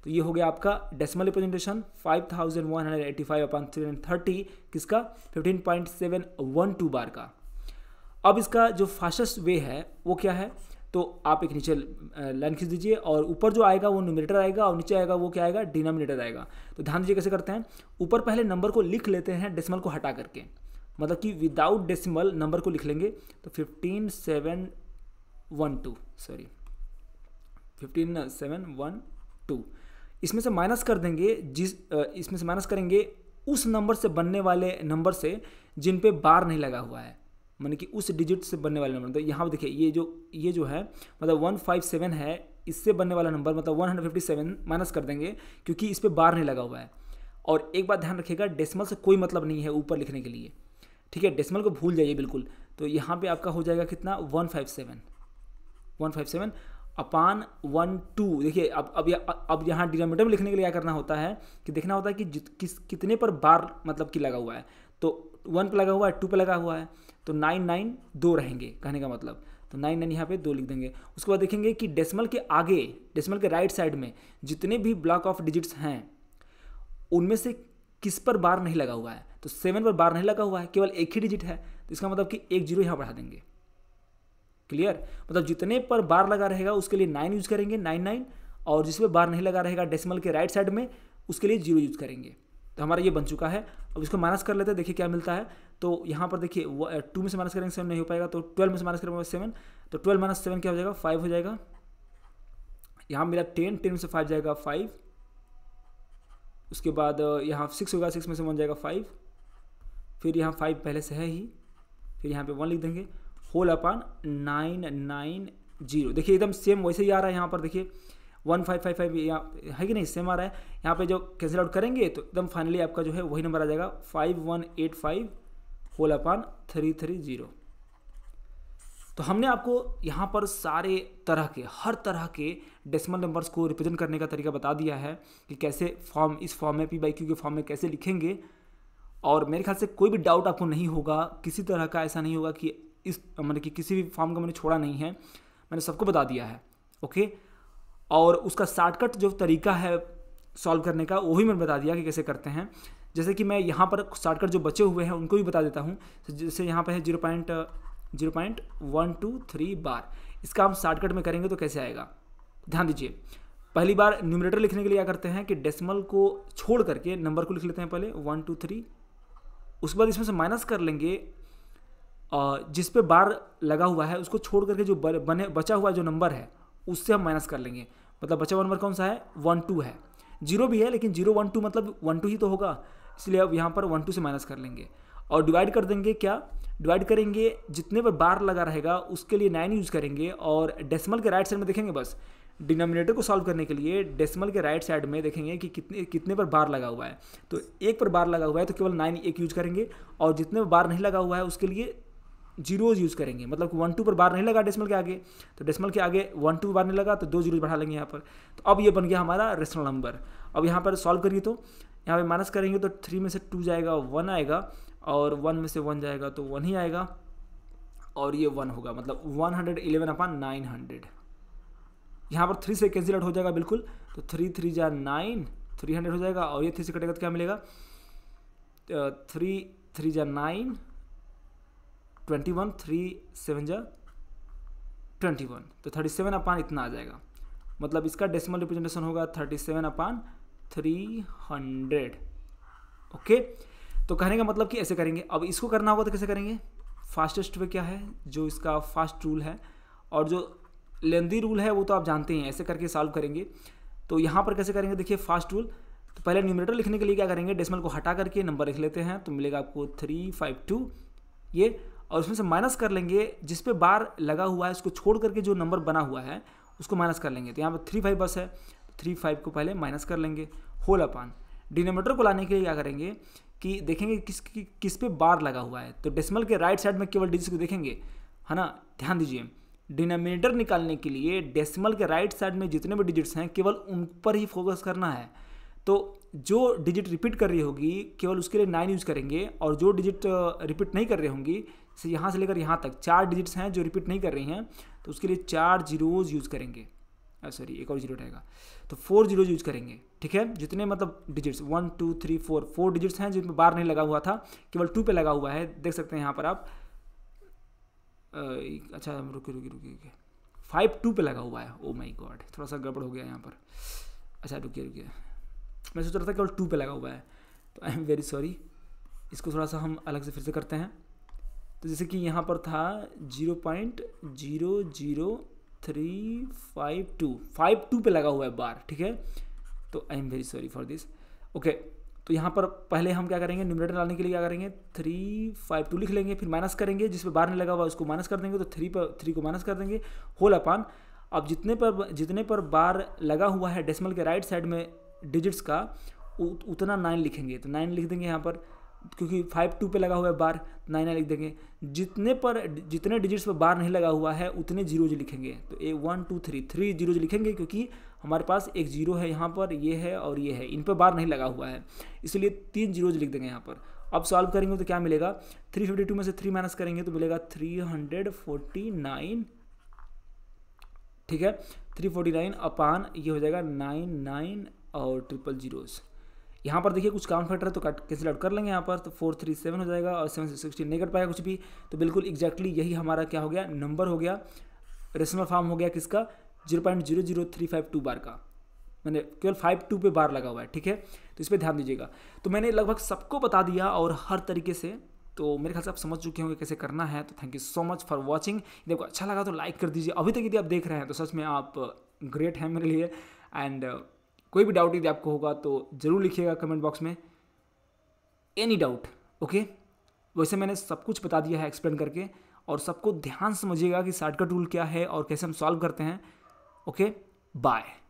तो ये हो गया आपका डेसिमल रिप्रेजेंटेशन 5185 अपॉन 330 किसका 15.712 बार का अब इसका जो फास्टेस्ट वे है वो क्या है तो आप एक नीचे लाइन खींच दीजिए और ऊपर जो आएगा वो न्यूमिनेटर आएगा और नीचे आएगा वो क्या आएगा डिनोमिनेटर आएगा तो ध्यान दीजिए कैसे करते हैं ऊपर पहले नंबर को लिख लेते हैं डेसिमल को हटा करके मतलब कि विदाउट डेसिमल नंबर को लिख लेंगे तो fifteen seven one two sorry fifteen seven one two इसमें से माइनस कर देंगे जिस इसमें से माइनस करेंगे उस नंबर से बनने वाले नंबर से जिन पे बार नहीं लगा हुआ है मानी कि उस डिजिट से बनने वाले नंबर तो यहाँ पर देखिए ये जो ये जो है मतलब वन फाइव सेवन है इससे बनने वाला नंबर मतलब one hundred fifty seven minus कर देंगे क्योंकि इस पर बार नहीं लगा हुआ है और एक बात ध्यान रखिएगा डेसिमल से कोई मतलब नहीं है ऊपर लिखने के लिए ठीक है डेसिमल को भूल जाइए बिल्कुल तो यहाँ पे आपका हो जाएगा कितना one five seven one five seven upon one two देखिए अब अब यह, अब यहाँ डिनोमीटर में लिखने के लिए क्या करना होता है कि देखना होता है कि जित किस कितने पर बार मतलब कि लगा हुआ है तो वन पे लगा हुआ है टू पे लगा हुआ है तो नाइन नाइन दो रहेंगे कहने का मतलब तो नाइन नाइन यहाँ पे दो लिख देंगे उसके बाद देखेंगे कि डेसिमल के आगे डेसिमल के राइट साइड में जितने भी ब्लॉक ऑफ डिजिट्स हैं उनमें से किस पर बार नहीं लगा हुआ है तो सेवन पर बार नहीं लगा हुआ है केवल एक ही डिजिट है तो इसका मतलब कि एक जीरो यहाँ बढ़ा देंगे क्लियर मतलब जितने पर बार लगा रहेगा उसके लिए नाइन यूज़ करेंगे नाइन नाइन और जिस पर बार नहीं लगा रहेगा डेसिमल के राइट साइड में उसके लिए जीरो यूज़ करेंगे तो हमारा ये बन चुका है अब इसको माइनस कर लेते हैं देखिए क्या मिलता है तो यहाँ पर देखिए टू uh, में से माइनस करेंगे सेवन नहीं हो पाएगा तो ट्वेल्व में से माइनस करेंगे सेवन तो ट्वेल्व माइनस सेवन क्या हो जाएगा फाइव हो जाएगा यहाँ मेरा टेन टेन में से फाइव जाएगा फाइव उसके बाद uh, यहाँ सिक्स होगा सिक्स में से वन जाएगा फाइव फिर यहाँ फाइव पहले से है ही फिर यहाँ पे वन लिख देंगे whole upon nine nine zero देखिए एकदम सेम वैसे ही आ रहा है यहाँ पर देखिए वन फाइव फाइव फाइव यहाँ है कि नहीं सेम आ रहा है यहाँ पे जो कैंसिल आउट करेंगे तो एकदम फाइनली आपका जो है वही नंबर आ जाएगा five one eight five whole upon three three zero तो हमने आपको यहाँ पर सारे तरह के हर तरह के डेसिमल नंबर्स को रिप्रेजेंट करने का तरीका बता दिया है कि कैसे फॉर्म इस फॉर्म में पी बाई क्यू के फॉर्म में कैसे लिखेंगे और मेरे ख्याल से कोई भी डाउट आपको नहीं होगा किसी तरह का ऐसा नहीं होगा कि इस मतलब कि किसी भी फॉर्म को मैंने छोड़ा नहीं है मैंने सबको बता दिया है ओके और उसका शॉर्टकट जो तरीका है सॉल्व करने का वो भी मैंने बता दिया कि कैसे करते हैं जैसे कि मैं यहाँ पर शॉर्टकट जो बचे हुए हैं उनको भी बता देता हूँ जैसे यहाँ पर है zero point zero point one two three bar इसका हम शॉर्टकट में करेंगे तो कैसे आएगा ध्यान दीजिए पहली बार न्यूमरेटर लिखने के लिए क्या करते हैं कि डेसिमल को छोड़ करके नंबर को लिख लेते हैं पहले वन टू थ्री उसके बाद इसमें से माइनस कर लेंगे जिस पे बार लगा हुआ है उसको छोड़ करके जो बने बचा हुआ जो नंबर है उससे हम माइनस कर लेंगे मतलब बचा हुआ नंबर कौन सा है वन टू है जीरो भी है लेकिन जीरो वन टू मतलब वन टू ही तो होगा इसलिए अब यहाँ पर वन टू से माइनस कर लेंगे और डिवाइड कर देंगे क्या डिवाइड करेंगे जितने पर बार लगा रहेगा उसके लिए नाइन यूज़ करेंगे और डेसिमल के राइट साइड में देखेंगे बस डिनोमिनेटर को सॉल्व करने के लिए डेसिमल के राइट साइड में देखेंगे कि कितने कितने पर बार लगा हुआ है तो एक पर बार लगा हुआ है तो केवल नाइन एक यूज करेंगे और जितने पर बार नहीं लगा हुआ है उसके लिए जीरोज यूज़ करेंगे मतलब वन टू पर बार नहीं लगा डेसिमल के आगे तो डेसिमल के आगे वन टू बार नहीं लगा तो दो जीरोज बढ़ा लेंगे यहाँ पर तो अब ये बन गया हमारा रेशनल नंबर अब यहाँ पर सॉल्व करिए तो यहाँ पे माइनस करेंगे तो थ्री में से टू जाएगा वन आएगा और वन में से वन जाएगा तो वन ही आएगा और ये वन होगा मतलब one hundred eleven upon nine hundred यहाँ पर थ्री से कैंसिल आउट हो जाएगा बिल्कुल तो थ्री थ्री जा नाइन थ्री हंड्रेड हो जाएगा और ये थ्री से कटेगा तो क्या मिलेगा थ्री थ्री जा nine twenty one three seven जा ट्वेंटी वन तो थर्टी सेवन अपान इतना आ जाएगा मतलब इसका डेसिमल रिप्रेजेंटेशन होगा thirty seven upon three hundred okay तो कहने का मतलब कि ऐसे करेंगे अब इसको करना होगा तो कैसे करेंगे फास्टेस्ट वे क्या है जो इसका फास्ट रूल है और जो लेंदी रूल है वो तो आप जानते हैं ऐसे करके सॉल्व करेंगे तो यहाँ पर कैसे करेंगे देखिए फास्ट रूल तो पहले न्यूमिनेटर लिखने के लिए क्या करेंगे डेसिमल को हटा करके नंबर लिख लेते हैं तो मिलेगा आपको थ्री फाइव टू ये और उसमें से माइनस कर लेंगे जिस पे बार लगा हुआ है उसको छोड़ करके जो नंबर बना हुआ है उसको माइनस कर लेंगे तो यहाँ पर थ्री फाइव बस है थ्री फाइव को पहले माइनस कर लेंगे होल अपान डिनोमीटर को लाने के लिए क्या करेंगे कि देखेंगे किस कि, किस पे बार लगा हुआ है तो डेसिमल के राइट साइड में केवल डिजिट को देखेंगे है ना ध्यान दीजिए डिनोमिनेटर निकालने के लिए डेसिमल के राइट साइड में जितने भी डिजिट्स हैं केवल उन पर ही फोकस करना है तो जो डिजिट रिपीट कर रही होगी केवल उसके लिए नाइन यूज़ करेंगे और जो डिजिट रिपीट नहीं कर रही होंगी से यहाँ से लेकर यहाँ तक चार डिजिट्स हैं जो रिपीट नहीं कर रही हैं तो उसके लिए चार जीरोज़ यूज़ करेंगे सॉरी एक और जीरो रहेगा तो फोर जीरोज यूज करेंगे ठीक है जितने मतलब digits one two three four four digits हैं जिनमें बार नहीं लगा हुआ था केवल टू पे लगा हुआ है देख सकते हैं यहाँ पर आप आ, अच्छा रुकी रुकी रुकी रुकी फाइव टू पे लगा हुआ है ओ माई गॉड थोड़ा सा गड़बड़ हो गया यहाँ पर अच्छा रुकिए रुकिए मैं सोच रहा था केवल टू पे लगा हुआ है तो आई एम वेरी सॉरी इसको थोड़ा सा हम अलग से फिर से करते हैं तो जैसे कि यहाँ पर था zero point zero zero three five two five two पर लगा हुआ है बार ठीक है तो I am very sorry for this okay तो यहाँ पर पहले हम क्या करेंगे न्यूमरेटर लाने के लिए क्या करेंगे थ्री फाइव टू लिख लेंगे फिर माइनस करेंगे जिस पर बार नहीं लगा हुआ उसको माइनस कर देंगे तो थ्री पर थ्री को माइनस कर देंगे होल अपान अब जितने पर जितने पर बार लगा हुआ है डेसिमल के राइट साइड में डिजिट्स का उतना नाइन लिखेंगे तो नाइन लिख देंगे यहाँ पर क्योंकि फाइव टू पे लगा हुआ है बार नाइन लिख देंगे जितने पर जितने डिजिट्स पर बार नहीं लगा हुआ है उतने जीरोज लिखेंगे तो a one two three three zeros लिखेंगे क्योंकि हमारे पास एक जीरो है यहाँ पर ये है और ये है इन पर बार नहीं लगा हुआ है इसलिए तीन जीरोज लिख देंगे यहाँ पर अब सॉल्व करेंगे तो क्या मिलेगा थ्री फिफ्टी टू में से थ्री माइनस करेंगे तो मिलेगा थ्री हंड्रेड फोर्टी नाइन ठीक है थ्री फोर्टी नाइन अपान ये हो जाएगा नाइन नाइन और ट्रिपल जीरोज़ यहाँ पर देखिए कुछ काउंट फैक्टर है तो कट कैंसिल आउट कर लेंगे यहाँ पर तो फोर थ्री सेवन हो जाएगा और सेवन सिक्सटी नहीं कट पाएगा कुछ भी तो बिल्कुल एक्जैक्टली यही हमारा क्या हो गया नंबर हो गया रेशनल फार्म हो गया किसका zero point zero zero three five two bar का मैंने केवल फाइव टू पे बार लगा हुआ है ठीक है तो इस पर ध्यान दीजिएगा तो मैंने लगभग सबको बता दिया और हर तरीके से तो मेरे ख्याल से आप समझ चुके होंगे कैसे करना है तो thank you so much for watching यदि आपको अच्छा लगा तो लाइक कर दीजिए अभी तक यदि आप देख रहे हैं तो सच में आप ग्रेट हैं मेरे लिए एंड कोई भी डाउट यदि आपको होगा तो ज़रूर लिखिएगा कमेंट बॉक्स में एनी डाउट ओके वैसे मैंने सब कुछ बता दिया है एक्सप्लेन करके और सबको ध्यान समझिएगा कि शॉर्टकट रूल क्या है और कैसे हम सॉल्व करते हैं ओके बाय